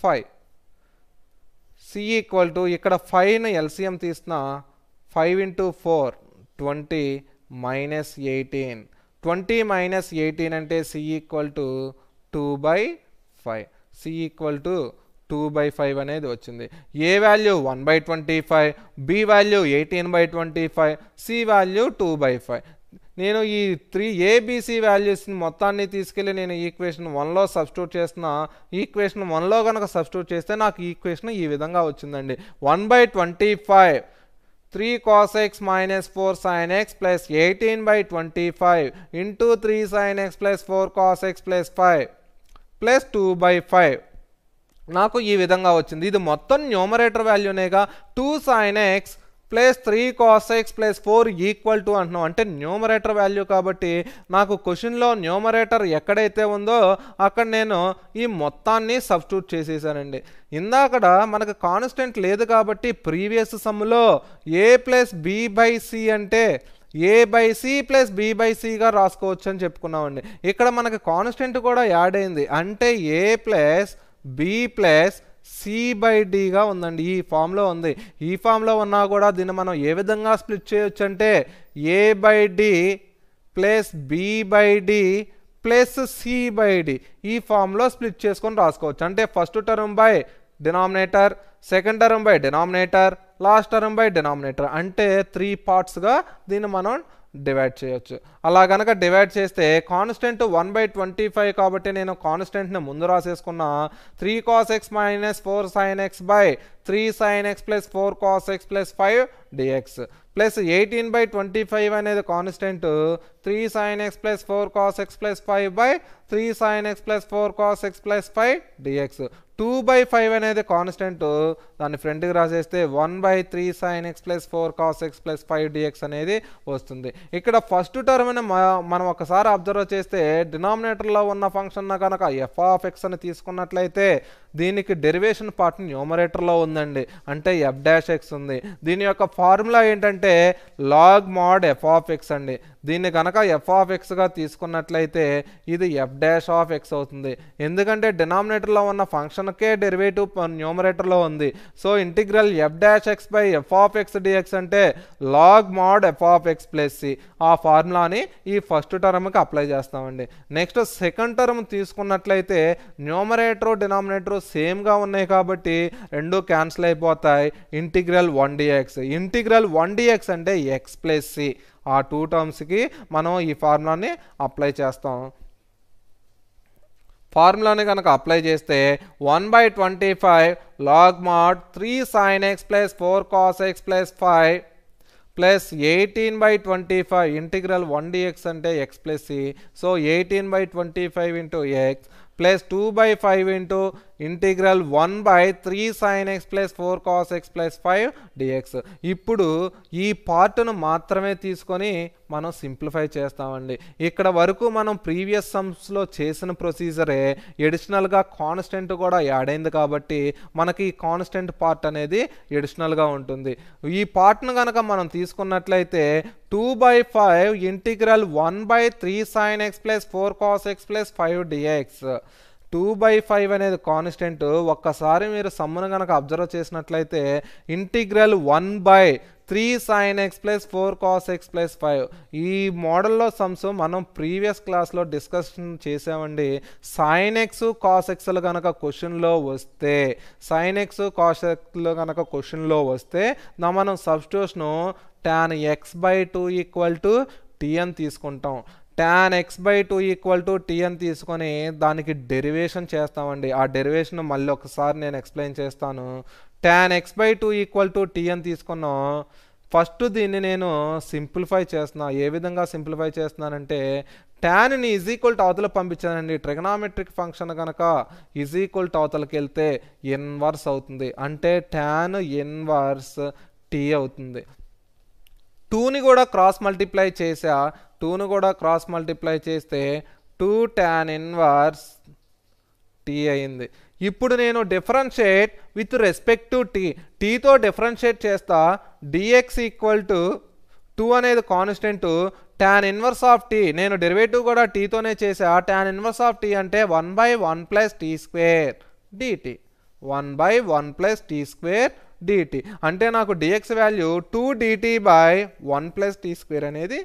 five c equal to ఇక్కడ ఫైవ్ను ఎల్సిఎం తీసిన five into four twenty minus eighteen twenty minus eighteen అంటే c equal to two by five c equal to two by five అనేది వచ్చింది a value one by twenty five b value eighteen by twenty five c value two by five నేను ఈ three ABC వాల్యూస్ని మొత్తాన్ని తీసుకెళ్ళి నేను equation వన్లో substitute చేసిన ఈక్వేషన్ వన్లో కనుక సబ్స్టిట్యూట్ చేస్తే నాకు ఈక్వేషన్ ఈ విధంగా వచ్చిందండి one by twenty five three cos x minus four sine x plus eighteen by twenty five into three sine x plus four cos x plus five plus two by five నాకు ఈ విధంగా వచ్చింది ఇది మొత్తం numerator వాల్యూనేగా two sine x plus three cos x plus four equal to అంటున్నాం అంటే numerator value కాబట్టి నాకు క్వశ్చన్లో న్యూమరేటర్ ఎక్కడైతే ఉందో అక్కడ నేను ఈ మొత్తాన్ని సబ్స్టిట్యూట్ చేసేసానండి ఇందాకడ మనకు కాన్స్టెంట్ లేదు కాబట్టి ప్రీవియస్ సమ్లో a plus b by c అంటే a by c plus b by సిగా రాసుకోవచ్చు అని చెప్పుకున్నామండి ఇక్కడ మనకు కాన్స్టెంట్ కూడా యాడ్ అయింది అంటే a plus b plus c by డిగా ఉందండి ఈ ఫామ్లో ఉంది ఈ ఫామ్లో ఉన్నా కూడా దీన్ని మనం ఏ విధంగా స్ప్లిట్ చేయొచ్చు అంటే a by d plus b by d plus c by d ఈ ఫామ్లో స్ప్లిట్ చేసుకొని రాసుకోవచ్చు అంటే first term by denominator second term by denominator last term by denominator అంటే త్రీ పార్ట్స్గా దీన్ని మనం డివైడ్ చేయొచ్చు అలా కనుక డివైడ్ చేస్తే constant one by twenty five కాబట్టి నేను కాన్స్టెంట్ని ముందు రాసేసుకున్న three cos x minus four sine x by three sine x plus four cos x plus five dx plus eighteen by twenty five అనేది constant three sine x plus four cos x plus five by three sine x plus four cos x plus five dx two by five అనేది constant దాన్ని ఫ్రంట్కి రాసేస్తే one by three sine x plus four cos x plus five dx అనేది వస్తుంది ఇక్కడ first టర్మ్ని మనం ఒకసారి observe చేస్తే డినామినేటర్లో ఉన్న ఫంక్షన్ కనుక ఎఫ్ ఆఫ్ ఎక్స్ అని తీసుకున్నట్లయితే దీనికి డెరివేషన్ పార్ట్ న్యూమరేటర్లో ఉందండి అంటే ఎఫ్ డాష్ ఎక్స్ ఉంది దీని యొక్క ఫార్ములా ఏంటంటే log mod f of x అండి దీన్ని కనుక ఎఫ్ ఆఫ్ ఎక్స్గా తీసుకున్నట్లయితే ఇది ఎఫ్ డాష్ ఆఫ్ ఎక్స్ అవుతుంది ఎందుకంటే డినామినేటర్లో ఉన్న ఫంక్షన్కే డెరివేటివ్ న్యూమరేటర్లో ఉంది so integral f dash x by f of x dx అంటే log mod f of x plus c ఆ ఫార్ములాని ఈ ఫస్ట్ టర్మ్కి అప్లై చేస్తామండి నెక్స్ట్ సెకండ్ టర్మ్ తీసుకున్నట్లయితే న్యూమరేటర్ డినామినేటర్ సేమ్గా ఉన్నాయి కాబట్టి రెండు క్యాన్సిల్ అయిపోతాయి integral one dx integral one dx అంటే ఎక్స్ ప్లస్ సి ఆ టూ టర్మ్స్కి మనం ఈ ఫార్ములాని అప్లై చేస్తాం ఫార్ములాని కనుక అప్లై చేస్తే one by twenty five log mod three sine x plus four cos x plus five plus eighteen by twenty five integral one dx అంటే x plus c so eighteen by twenty five into x plus two by five into integral one by three sine x plus four cos x plus five dx ఇప్పుడు ఈ పార్ట్ను మాత్రమే తీసుకొని మనం simplify చేస్తామండి ఇక్కడ వరకు మనం ప్రీవియస్ సమ్స్లో చేసిన ప్రొసీజరే ఎడిషనల్గా కాన్స్టెంట్ కూడా యాడ్ అయింది కాబట్టి మనకి కాన్స్టెంట్ పార్ట్ అనేది ఎడిషనల్గా ఉంటుంది ఈ పార్ట్ను కనుక మనం తీసుకున్నట్లయితే two by five integral one by three sine x plus four cos x plus five dx two by five అనేది కాన్స్టెంట్ ఒక్కసారి మీరు సమ్మును కనుక అబ్జర్వ్ చేసినట్లయితే integral one by three sine x plus four cos x plus five ఈ మోడల్లో sums మనం previous క్లాస్లో డిస్కషన్ చేసామండి సైన్ ఎక్స్ కాస్ ఎక్స్లు కనుక క్వశ్చన్లో వస్తే సైన్ ఎక్స్ కాస్ ఎక్స్లు కనుక క్వశ్చన్లో వస్తే మనం substitution tan x by two equal to t అని తీసుకుంటాం tan x by two equal to t అని తీసుకొని దానికి డెరివేషన్ చేస్తామండి ఆ డెరివేషన్ మళ్ళీ ఒకసారి నేను ఎక్స్ప్లెయిన్ చేస్తాను tan x by two equal to t అని తీసుకున్నాం ఫస్ట్ దీన్ని నేను సింప్లిఫై చేస్తున్నా ఏ విధంగా సింప్లిఫై చేస్తున్నానంటే ట్యాన్ని ఈజ్ ఈక్వల్ టు అవతలకు పంపించానండి ట్రిగనామెట్రిక్ ఫంక్షన్ కనుక ఈజ్ ఈక్వల్ టు అవతలకి వెళ్తే ఇన్వర్స్ అవుతుంది అంటే ట్యాన్ ఇన్వర్స్ టీ అవుతుంది టూని కూడా క్రాస్ మల్టిప్లై చేసా టూను కూడా క్రాస్ మల్టిప్లై చేస్తే టూ ట్యాన్ ఇన్వర్స్ టీ అయింది ఇప్పుడు నేను differentiate with respect to t టీతో డిఫరెన్షియేట్ చేస్తా డిఎక్స్ ఈక్వల్ టు టూ అనేది constant tan inverse of t నేను డెరివేటివ్ కూడా టీతోనే చేసా ట్యాన్ ఇన్వర్స్ ఆఫ్ టీ అంటే one by one plus tea square dt one by one plus tea square dt అంటే నాకు dx value two dt by one plus tea square అనేది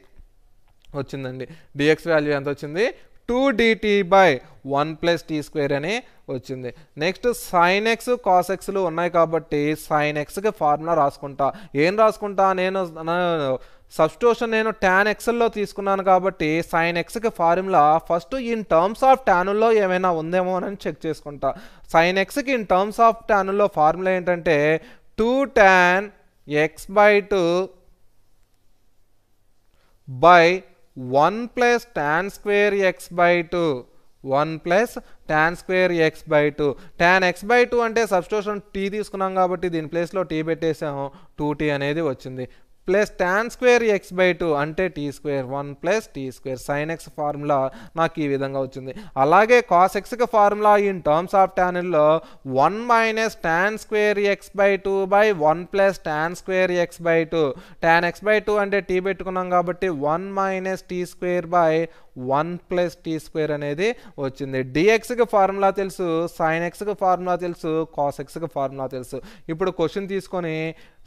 వచ్చిందండి dx value ఎంత వచ్చింది two dt by one plus tea square అని వచ్చింది next sine x cos ఎక్స్లు ఉన్నాయి కాబట్టి సైన్ ఎక్స్కి ఫార్ములా రాసుకుంటా ఏం రాసుకుంటా నేను సబ్స్టోషన్ నేను ట్యాన్ ఎక్స్ల్లో తీసుకున్నాను కాబట్టి సైన్ ఎక్స్కి formula first in terms of ట్యానుల్లో ఏమైనా ఉందేమో అని చెక్ చేసుకుంటా సైన్ ఎక్స్కి ఇన్ టర్మ్స్ ఆఫ్ ట్యానుల్లో ఫార్ములా ఏంటంటే two tan x by two by one plus tan square x by two one plus tan square x by two tan x by two అంటే substitution tea తీసుకున్నాం కాబట్టి దీని ప్లేస్లో tea పెట్టేసాము two tea అనేది వచ్చింది plus tan square x by two అంటే t square one plus tea square sine x formula నాకు ఈ విధంగా వచ్చింది అలాగే కాస్ ఎక్స్కి ఫార్ములా ఇన్ టర్మ్స్ ఆఫ్ ట్యాన్లో one minus tan square x by two by one plus tan square x by two tan x by two అంటే t పెట్టుకున్నాం కాబట్టి one minus tea square by one plus tea square అనేది వచ్చింది డిఎక్స్కి formula తెలుసు sign ఎక్స్కి formula తెలుసు cos ఎక్స్కి ఫార్ములా తెలుసు ఇప్పుడు క్వశ్చన్ తీసుకొని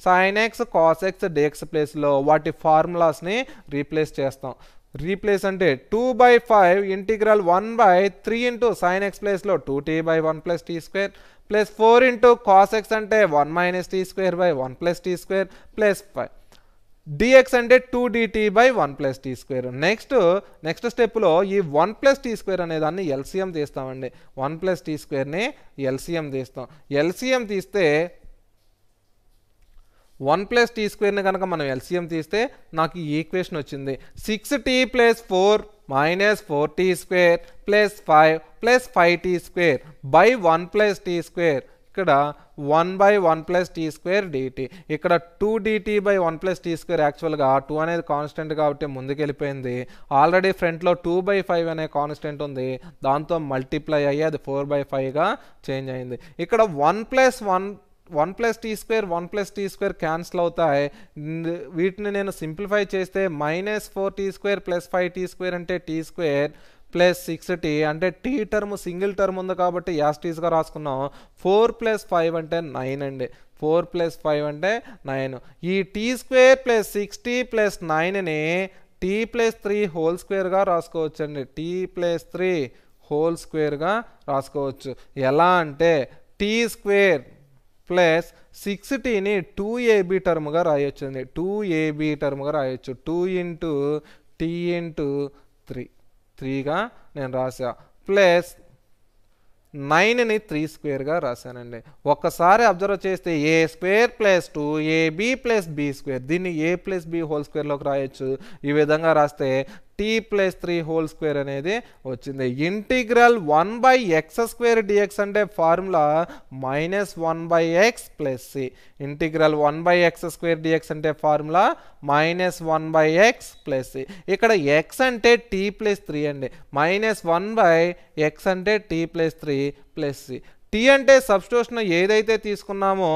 sine x cos x dx ప్లేస్లో వాటి ఫార్ములాస్ని రీప్లేస్ చేస్తాం రీప్లేస్ అంటే two by five integral one by three into sine x ప్లేస్లో two t by one plus tea square plus four into cos x అంటే one minus tea square by one plus tea square plus five dx అంటే two dt by one plus tea square next next స్టెప్లో ఈ one plus tea square అనే దాన్ని LCM తీస్తామండి one plus t స్క్వేర్ని LCM తీస్తాం LCM తీస్తే one plus t స్క్వేర్ని కనుక మనం ఎల్సిఎం తీస్తే నాకు ఈ ఈక్వేషన్ వచ్చింది six t plus four minus four t square plus five plus five t square by one plus tea square ఇక్కడ one by one plus tea square dt ఇక్కడ two dt by one plus tea square యాక్చువల్గా two అనేది constant కాబట్టి ముందుకెళ్ళిపోయింది already ఫ్రంట్లో two by five అనే constant ఉంది దాంతో మల్టిప్లై అయ్యి అది ఫోర్ బై ఫైవ్గా చేంజ్ అయింది ఇక్కడ one plus one one plus tea square one plus tea square cancel అవుతాయి వీటిని నేను సింప్లిఫై చేస్తే minus four t square plus five t square అంటే t square plus six t అంటే టీ టర్మ్ సింగిల్ టర్మ్ ఉంది కాబట్టి యాస్టీస్గా రాసుకున్నాం ఫోర్ ప్లస్ ఫైవ్ అంటే నైన్ అండి ఫోర్ ప్లస్ ఫైవ్ అంటే నైన్ ఈ t square plus six t plus నైన్ని టీ ప్లస్ త్రీ హోల్ స్క్వేర్గా రాసుకోవచ్చండి టీ ప్లస్ త్రీ హోల్ స్క్వేర్గా రాసుకోవచ్చు ఎలా అంటే టీ స్క్వేర్ ప్లస్ సిక్స్ టీని టూ ఏబీ టర్మ్గా అండి టూ ఏబీ టర్మ్గా రాయొచ్చు two into t into three త్రీగా నేను రాసా ప్లస్ నైన్ని త్రీ స్క్వేర్గా రాశానండి ఒక్కసారి అబ్జర్వ్ చేస్తే a square plus two ab plus b square దీన్ని ఏ ప్లస్ బి హోల్ స్క్వేర్లోకి రాయొచ్చు ఈ విధంగా రాస్తే t plus three whole square అనేది వచ్చింది integral one by x square dx అంటే formula minus one by x plus c integral one by x square dx అంటే formula minus one by x plus c ఇక్కడ x అంటే t plus three అండి minus one by x అంటే t plus three plus c t అంటే substitution ఏదైతే తీసుకున్నామో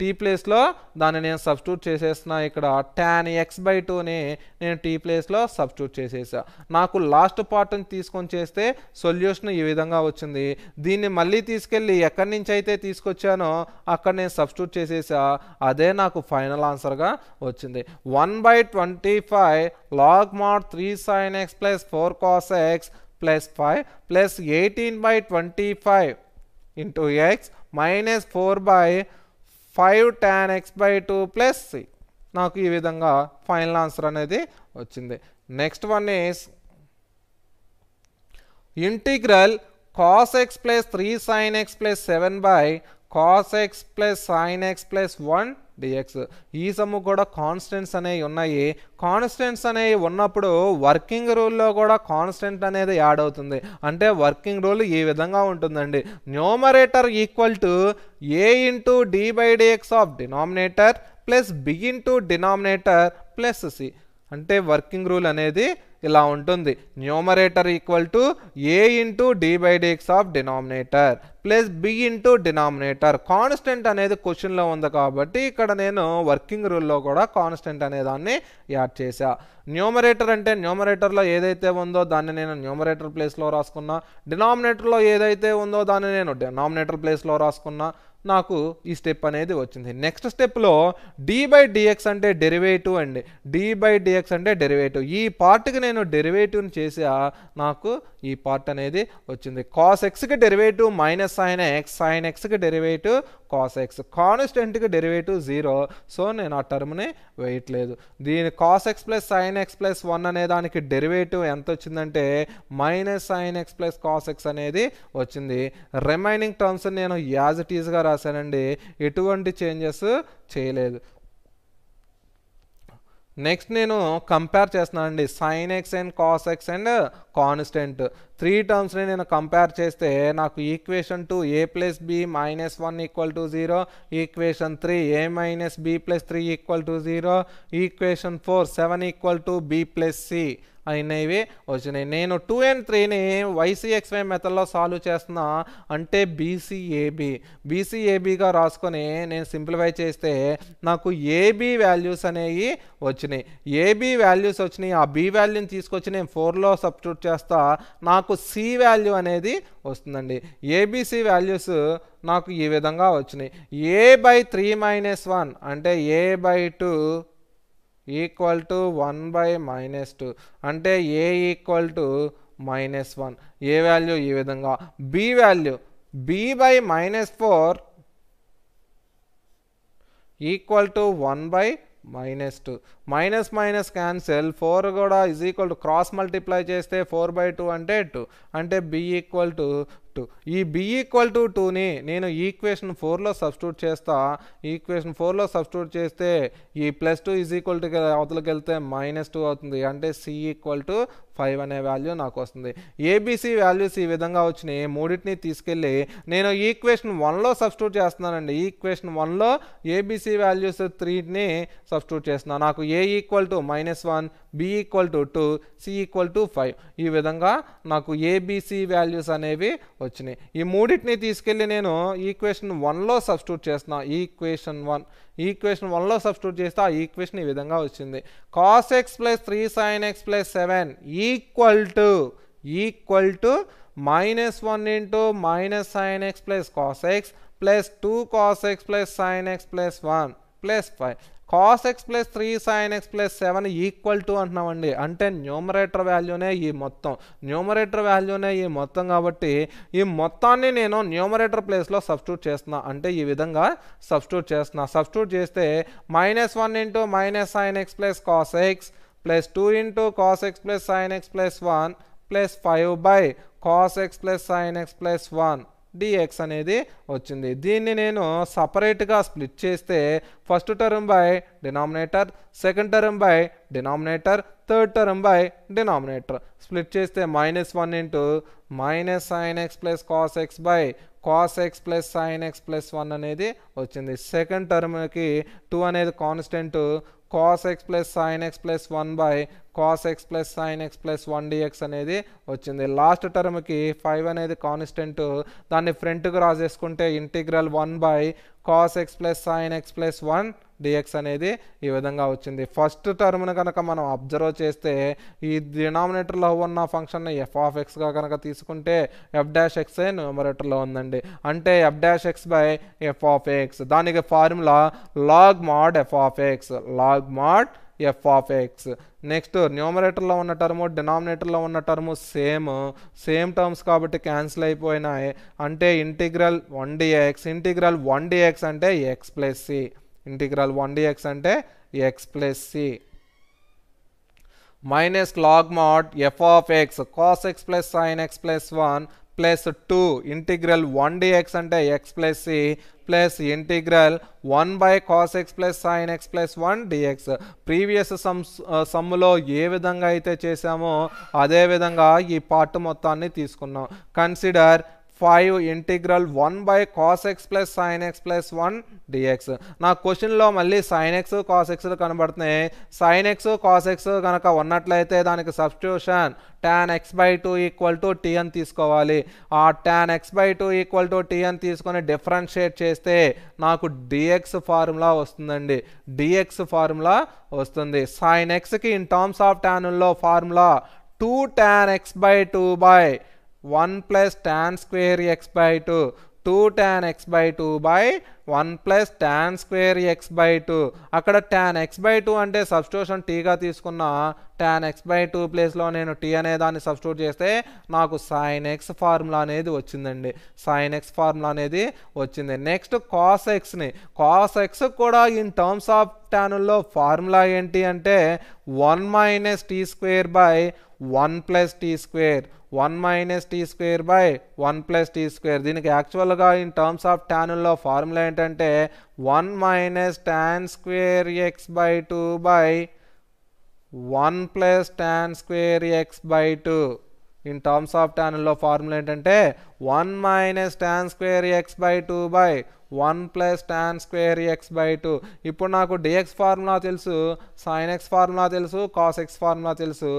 tea ప్లేస్లో దాన్ని నేను సబ్స్టిట్యూట్ చేసేస్తున్నా ఇక్కడ ట్యాన్ ఎక్స్ బై టూని నేను టీ ప్లేస్లో సబ్స్టిట్యూట్ చేసేసా నాకు లాస్ట్ పార్ట్ని తీసుకొని చేస్తే సొల్యూషన్ ఈ విధంగా వచ్చింది దీన్ని మళ్ళీ తీసుకెళ్ళి ఎక్కడి నుంచి అయితే తీసుకొచ్చానో అక్కడ నేను సబ్స్టిట్యూట్ చేసేసా అదే నాకు ఫైనల్ ఆన్సర్గా వచ్చింది one by twenty five log mod three sine x plus four cos x plus five plus eighteen by twenty five into x minus four by five tan x by two plus c నాకు ఈ విధంగా final answer అనేది వచ్చింది next one is integral cos x plus three sine x plus seven by cos x plus sine x plus one dx ఈ sum కూడా constants అనేవి ఉన్నాయి constants అనేవి ఉన్నప్పుడు వర్కింగ్ రూల్లో కూడా కాన్స్టెంట్ అనేది యాడ్ అవుతుంది అంటే వర్కింగ్ రూల్ ఈ విధంగా ఉంటుందండి numerator equal to a into d by dx of denominator plus b into denominator plus c అంటే వర్కింగ్ రూల్ అనేది ఇలా ఉంటుంది numerator equal to a into d by dx of denominator plus b into denominator constant అనేది క్వశ్చన్లో ఉంది కాబట్టి ఇక్కడ నేను వర్కింగ్ రూల్లో కూడా కాన్స్టెంట్ దాన్ని యాడ్ చేశా న్యూమరేటర్ అంటే న్యూమరేటర్లో ఏదైతే ఉందో దాన్ని నేను న్యూమరేటర్ ప్లేస్లో రాసుకున్నా డినామినేటర్లో ఏదైతే ఉందో దాన్ని నేను డినామినేటర్ ప్లేస్లో రాసుకున్నా నాకు ఈ స్టెప్ అనేది వచ్చింది నెక్స్ట్ స్టెప్లో డి బై డిఎక్స్ అంటే డెరివేటివ్ అండి డి బై డిఎక్స్ అంటే డెరివేటివ్ ఈ పార్ట్కి నేను డెరివేటివ్ని చేసా నాకు ఈ పార్ట్ అనేది వచ్చింది కాస్ ఎక్స్కి derivative minus sine x sine ఎక్స్కి డెరివేటివ్ కాస్ ఎక్స్ కాన్స్టెంట్కి డెరివేటివ్ జీరో సో నేను ఆ టర్మ్ని వేయట్లేదు దీని cos x plus sine x plus one అనే దానికి డెరివేటివ్ ఎంత వచ్చిందంటే minus sine x plus cos x అనేది వచ్చింది రిమైనింగ్ టర్మ్స్ నేను యాజ్ ఇట్ ఈజ్గా రాశానండి ఎటువంటి చేంజెస్ చేయలేదు నెక్స్ట్ నేను కంపేర్ చేస్తున్నాను అండి sine x and cos x and constant three టర్మ్స్ని నేను కంపేర్ చేస్తే నాకు equation two a plus b minus one equal to zero equation three a minus b plus three equal to zero equation four seven equal to b plus c అయినవి వచ్చినాయి నేను two and త్రీని వైసీఎక్స్వై మెథడ్లో solve చేస్తున్నా అంటే బీసీఏబి బీసీఏబిగా రాసుకొని నేను simplify చేస్తే నాకు ఏబి వాల్యూస్ అనేవి వచ్చినాయి ఏబి వాల్యూస్ వచ్చినాయి ఆ బి వాల్యూని తీసుకొచ్చి నేను ఫోర్లో సబ్స్టిట్యూట్ చేస్తా నాకు సి వాల్యూ అనేది వస్తుందండి ఏబిసి వాల్యూస్ నాకు ఈ విధంగా వచ్చినాయి a by three minus one అంటే a by two equal to one by minus two అంటే a equal to minus one a value ఈ విధంగా b value b by minus four equal to one by minus two minus minus cancel four కూడా is equal to cross multiply చేస్తే four by two అంటే two అంటే b equal to two ఈ b equal to టూని నేను equation ఫోర్లో substitute చేస్తా equation ఫోర్లో సబ్స్టిట్యూట్ చేస్తే ఈ plus two is equal to అవతలకి వెళ్తే మైనస్ టూ అవుతుంది అంటే సి ఈక్వల్ టు ఫైవ్ అనే వాల్యూ నాకు వస్తుంది ఏబీసీ వాల్యూస్ ఈ విధంగా వచ్చినాయి మూడింటిని తీసుకెళ్ళి నేను ఈక్వేషన్ వన్లో సబ్స్టిట్యూట్ చేస్తున్నానండి ఈక్వేషన్ వన్లో ఏబీసీ వాల్యూస్ త్రీని సబ్స్టిట్యూట్ చేస్తున్నాను నాకు a equal to minus one b equal to two c equal to five ఈ విధంగా నాకు ఏబిసి వాల్యూస్ అనేవి వచ్చినాయి ఈ మూడింటిని తీసుకెళ్ళి నేను ఈక్వేషన్ వన్లో సబ్స్టిట్యూట్ చేస్తున్నా ఈక్వేషన్ వన్ ఈక్వేషన్ వన్లో సబ్స్టిట్యూట్ చేస్తే ఆ ఈక్వేషన్ ఈ విధంగా వచ్చింది cos x plus three sine x plus seven equal to equal to minus one into minus sine x plus cos x plus two cos x plus sine x plus one plus five cos x plus three sine x plus seven equal to అంటున్నామండి అంటే numerator వాల్యూనే ఈ మొత్తం numerator వాల్యూనే ఈ మొత్తం కాబట్టి ఈ మొత్తాన్ని నేను న్యూమరేటర్ ప్లేస్లో సబ్స్టిట్యూట్ చేస్తున్నా అంటే ఈ విధంగా సబ్స్టిట్యూట్ చేస్తున్నా సబ్స్టిట్యూట్ చేస్తే minus one into minus sine x plus cos x plus two into cos x plus sine x plus one plus five by cos x plus sine x plus one dx అనేది వచ్చింది దీన్ని నేను సపరేట్గా split చేస్తే first term by denominator second term by denominator third term by denominator split చేస్తే minus one into minus sine x plus cos x by cos x plus sine x plus one అనేది వచ్చింది second టర్మ్కి two అనేది constant cos x plus sine x plus one by cos x plus sine x plus one dx అనేది వచ్చింది last టర్మ్కి five అనేది constant దాన్ని ఫ్రంట్కు రాసేసుకుంటే integral one by cos x plus sine x plus one dx అనేది ఈ విధంగా వచ్చింది ఫస్ట్ టర్మ్ను కనుక మనం అబ్జర్వ్ చేస్తే ఈ డినామినేటర్లో ఉన్న ఫంక్షన్ని ఎఫ్ ఆఫ్ ఎక్స్గా కనుక తీసుకుంటే ఎఫ్ డాష్ ఎక్సే న్యూమరేటర్లో ఉందండి అంటే f dash x by f of x దానికి formula log mod f of x log mod f of x next న్యూమరేటర్లో ఉన్న టర్ము డినామినేటర్లో ఉన్న టర్ము సేమ్ సేమ్ టర్మ్స్ కాబట్టి క్యాన్సిల్ అయిపోయినాయి అంటే integral one dx integral one dx అంటే x plus c integral one dx అంటే x plus c minus log mod f of x cos x plus sine x plus one plus two integral one dx అంటే x plus c plus integral one by cos x plus sine x plus one dx previous sum సమ్ములో ఏ విధంగా అయితే చేసామో అదేవిధంగా ఈ part మొత్తాన్ని తీసుకున్నాం consider five integral one by cos x plus sine x plus one dx నా క్వశ్చన్లో మళ్ళీ సైన్ ఎక్స్ కాస్ ఎక్స్లు కనబడుతున్నాయి సైన్ ఎక్స్ కాస్ ఎక్స్ కనుక ఉన్నట్లయితే దానికి substitution tan x by two equal to t అని తీసుకోవాలి ఆ tan x by two equal to t అని తీసుకొని డిఫరెన్షియేట్ చేస్తే నాకు డిఎక్స్ ఫార్ములా వస్తుందండి డిఎక్స్ ఫార్ములా వస్తుంది సైన్ ఎక్స్కి ఇన్ టర్మ్స్ ఆఫ్ ట్యాన్లో formula two tan x by two by one plus tan square x by two two tan x by two by one plus tan square x by two అక్కడ tan x by two అంటే substitution టీగా తీసుకున్న tan x by two ప్లేస్లో నేను tea అనే దాన్ని substitute చేస్తే నాకు సైన్ ఎక్స్ ఫార్ములా అనేది వచ్చిందండి సైన్ ఎక్స్ ఫార్ములా అనేది వచ్చింది నెక్స్ట్ కాస్ ఎక్స్ని కాస్ ఎక్స్ కూడా ఇన్ టర్మ్స్ ఆఫ్ ట్యానుల్లో ఫార్ములా ఏంటి అంటే one minus tea square by one plus tea square one minus tea square by one plus tea square దీనికి యాక్చువల్గా ఇన్ టర్మ్స్ ఆఫ్ ట్యానుల్లో ఫార్ములా ఏంటంటే one minus tan square x by two by one plus tan square x by two in terms of ట్యానుల్లో formula ఏంటంటే one minus tan square x by two by one plus tan square x by two ఇప్పుడు నాకు dx formula తెలుసు sine x formula తెలుసు cos x formula తెలుసు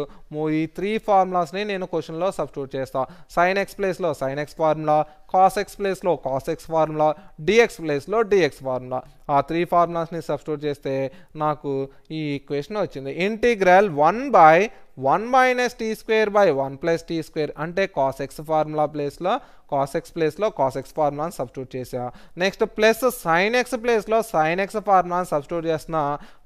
ఈ three ఫార్ములాస్ని నేను క్వశ్చన్లో సబ్స్టిట్యూట్ చేస్తాను సైన్ ఎక్స్ ప్లేస్లో sine x formula cos x ప్లేస్లో కాస్ ఎక్స్ ఫార్ములా డిఎక్స్ ప్లేస్లో డిఎక్స్ ఫార్ములా ఆ త్రీ ఫార్ములాస్ని సబ్స్టిట్యూట్ చేస్తే నాకు ఈ ఈక్వేషన్ వచ్చింది integral one by one minus tea square by one plus tea square అంటే కాస్ ఎక్స్ ఫార్ములా ప్లేస్లో కాస్ ఎక్స్ ప్లేస్లో కాస్ ఎక్స్ ఫార్ములాని సబ్స్టిట్యూట్ చేసా నెక్స్ట్ ప్లస్ సైన్ ఎక్స్ ప్లేస్లో సైన్ ఎక్స్ ఫార్ములాని సబ్స్టిట్యూట్ చేసిన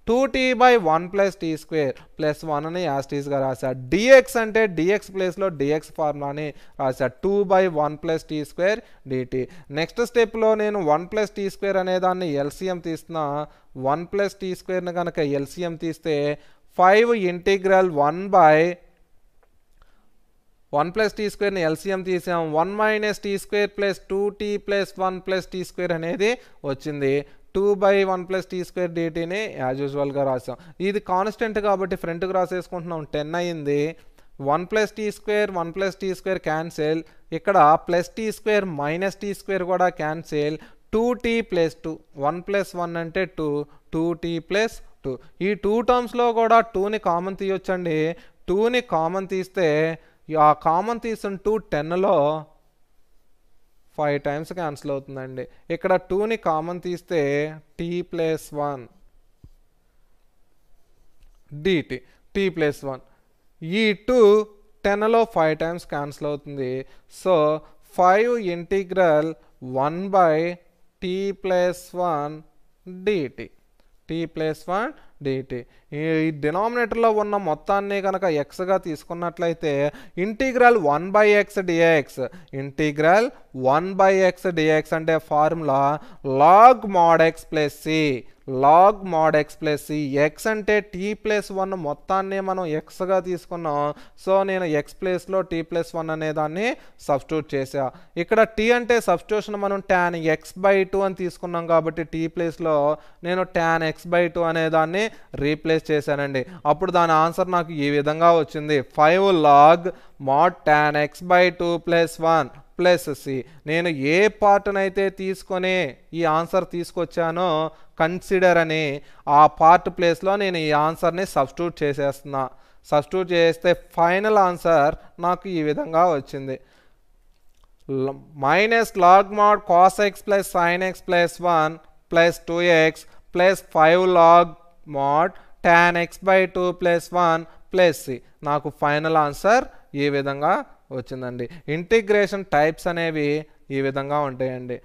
two t by one plus tea square plus one అని యాస్టీస్గా రాశా డిఎక్స్ అంటే డిఎక్స్ ప్లేస్లో డిఎక్స్ ఫార్ములాని రాశా two by one plus tea square dt next స్టెప్లో నేను వన్ ప్లస్ టీ స్క్వేర్ అనే దాన్ని ఎల్సిఎం తీసిన వన్ ప్లస్ టీ స్క్వేర్ని కనుక ఎల్సిఎం తీస్తే five integral one by one plus t స్క్వేర్ని ఎల్సిఎం తీసాం one minus tea square plus two t plus one plus tea square అనేది వచ్చింది two by one plus tea square డీటీని as యూజువల్గా రాసాం ఇది కాన్స్టెంట్ కాబట్టి ఫ్రంట్కి రాసేసుకుంటున్నాం టెన్ అయింది one plus tea square one plus tea square cancel ఇక్కడ plus tea square minus tea square కూడా cancel two t plus two one plus one అంటే two two t plus two ఈ టూ టర్మ్స్లో కూడా టూని కామన్ తీయొచ్చండి టూని common తీస్తే ఆ కామన్ తీసిన టూ టెన్లో ఫైవ్ టైమ్స్ క్యాన్సిల్ అవుతుందండి ఇక్కడ టూని కామన్ తీస్తే t plus one dt t plus one ఈ టూ టెన్లో ఫైవ్ టైమ్స్ క్యాన్సిల్ అవుతుంది so five integral one by t plus one dt t plus one dt ఈ డినామినేటర్లో ఉన్న మొత్తాన్ని కనుక ఎక్స్గా తీసుకున్నట్లయితే integral one by x dx integral one by x dx అంటే formula log mod x plus c log mod x plus c x అంటే t plus one మొత్తాన్ని మనం ఎక్స్గా తీసుకున్నాం సో నేను ఎక్స్ ప్లేస్లో టీ ప్లస్ వన్ అనే దాన్ని సబ్స్టిట్యూట్ చేసా ఇక్కడ టీ అంటే సబ్స్టిట్యూషన్ మనం ట్యాన్ ఎక్స్ బై టూ అని తీసుకున్నాం కాబట్టి టీ ప్లేస్లో నేను ట్యాన్ ఎక్స్ బై టూ అనే దాన్ని రీప్లేస్ రియలైజ్ చేశానండి అప్పుడు దాని ఆన్సర్ నాకు ఈ విధంగా వచ్చింది five log mod tan x by two plus one plus c నేను ఏ పార్ట్నైతే తీసుకొని ఈ ఆన్సర్ తీసుకొచ్చానో కన్సిడర్ అని ఆ పార్ట్ ప్లేస్లో నేను ఈ ఆన్సర్ని సబ్స్టిట్యూట్ చేసేస్తున్నా సబ్స్టిట్యూట్ చేస్తే ఫైనల్ ఆన్సర్ నాకు ఈ విధంగా వచ్చింది minus log mod cos x plus sine x plus one plus two x plus five log mod tan x by two plus one plus c నాకు ఫైనల్ ఆన్సర్ ఈ విధంగా వచ్చిందండి ఇంటిగ్రేషన్ టైప్స్ అనేవి ఈ విధంగా ఉంటాయండి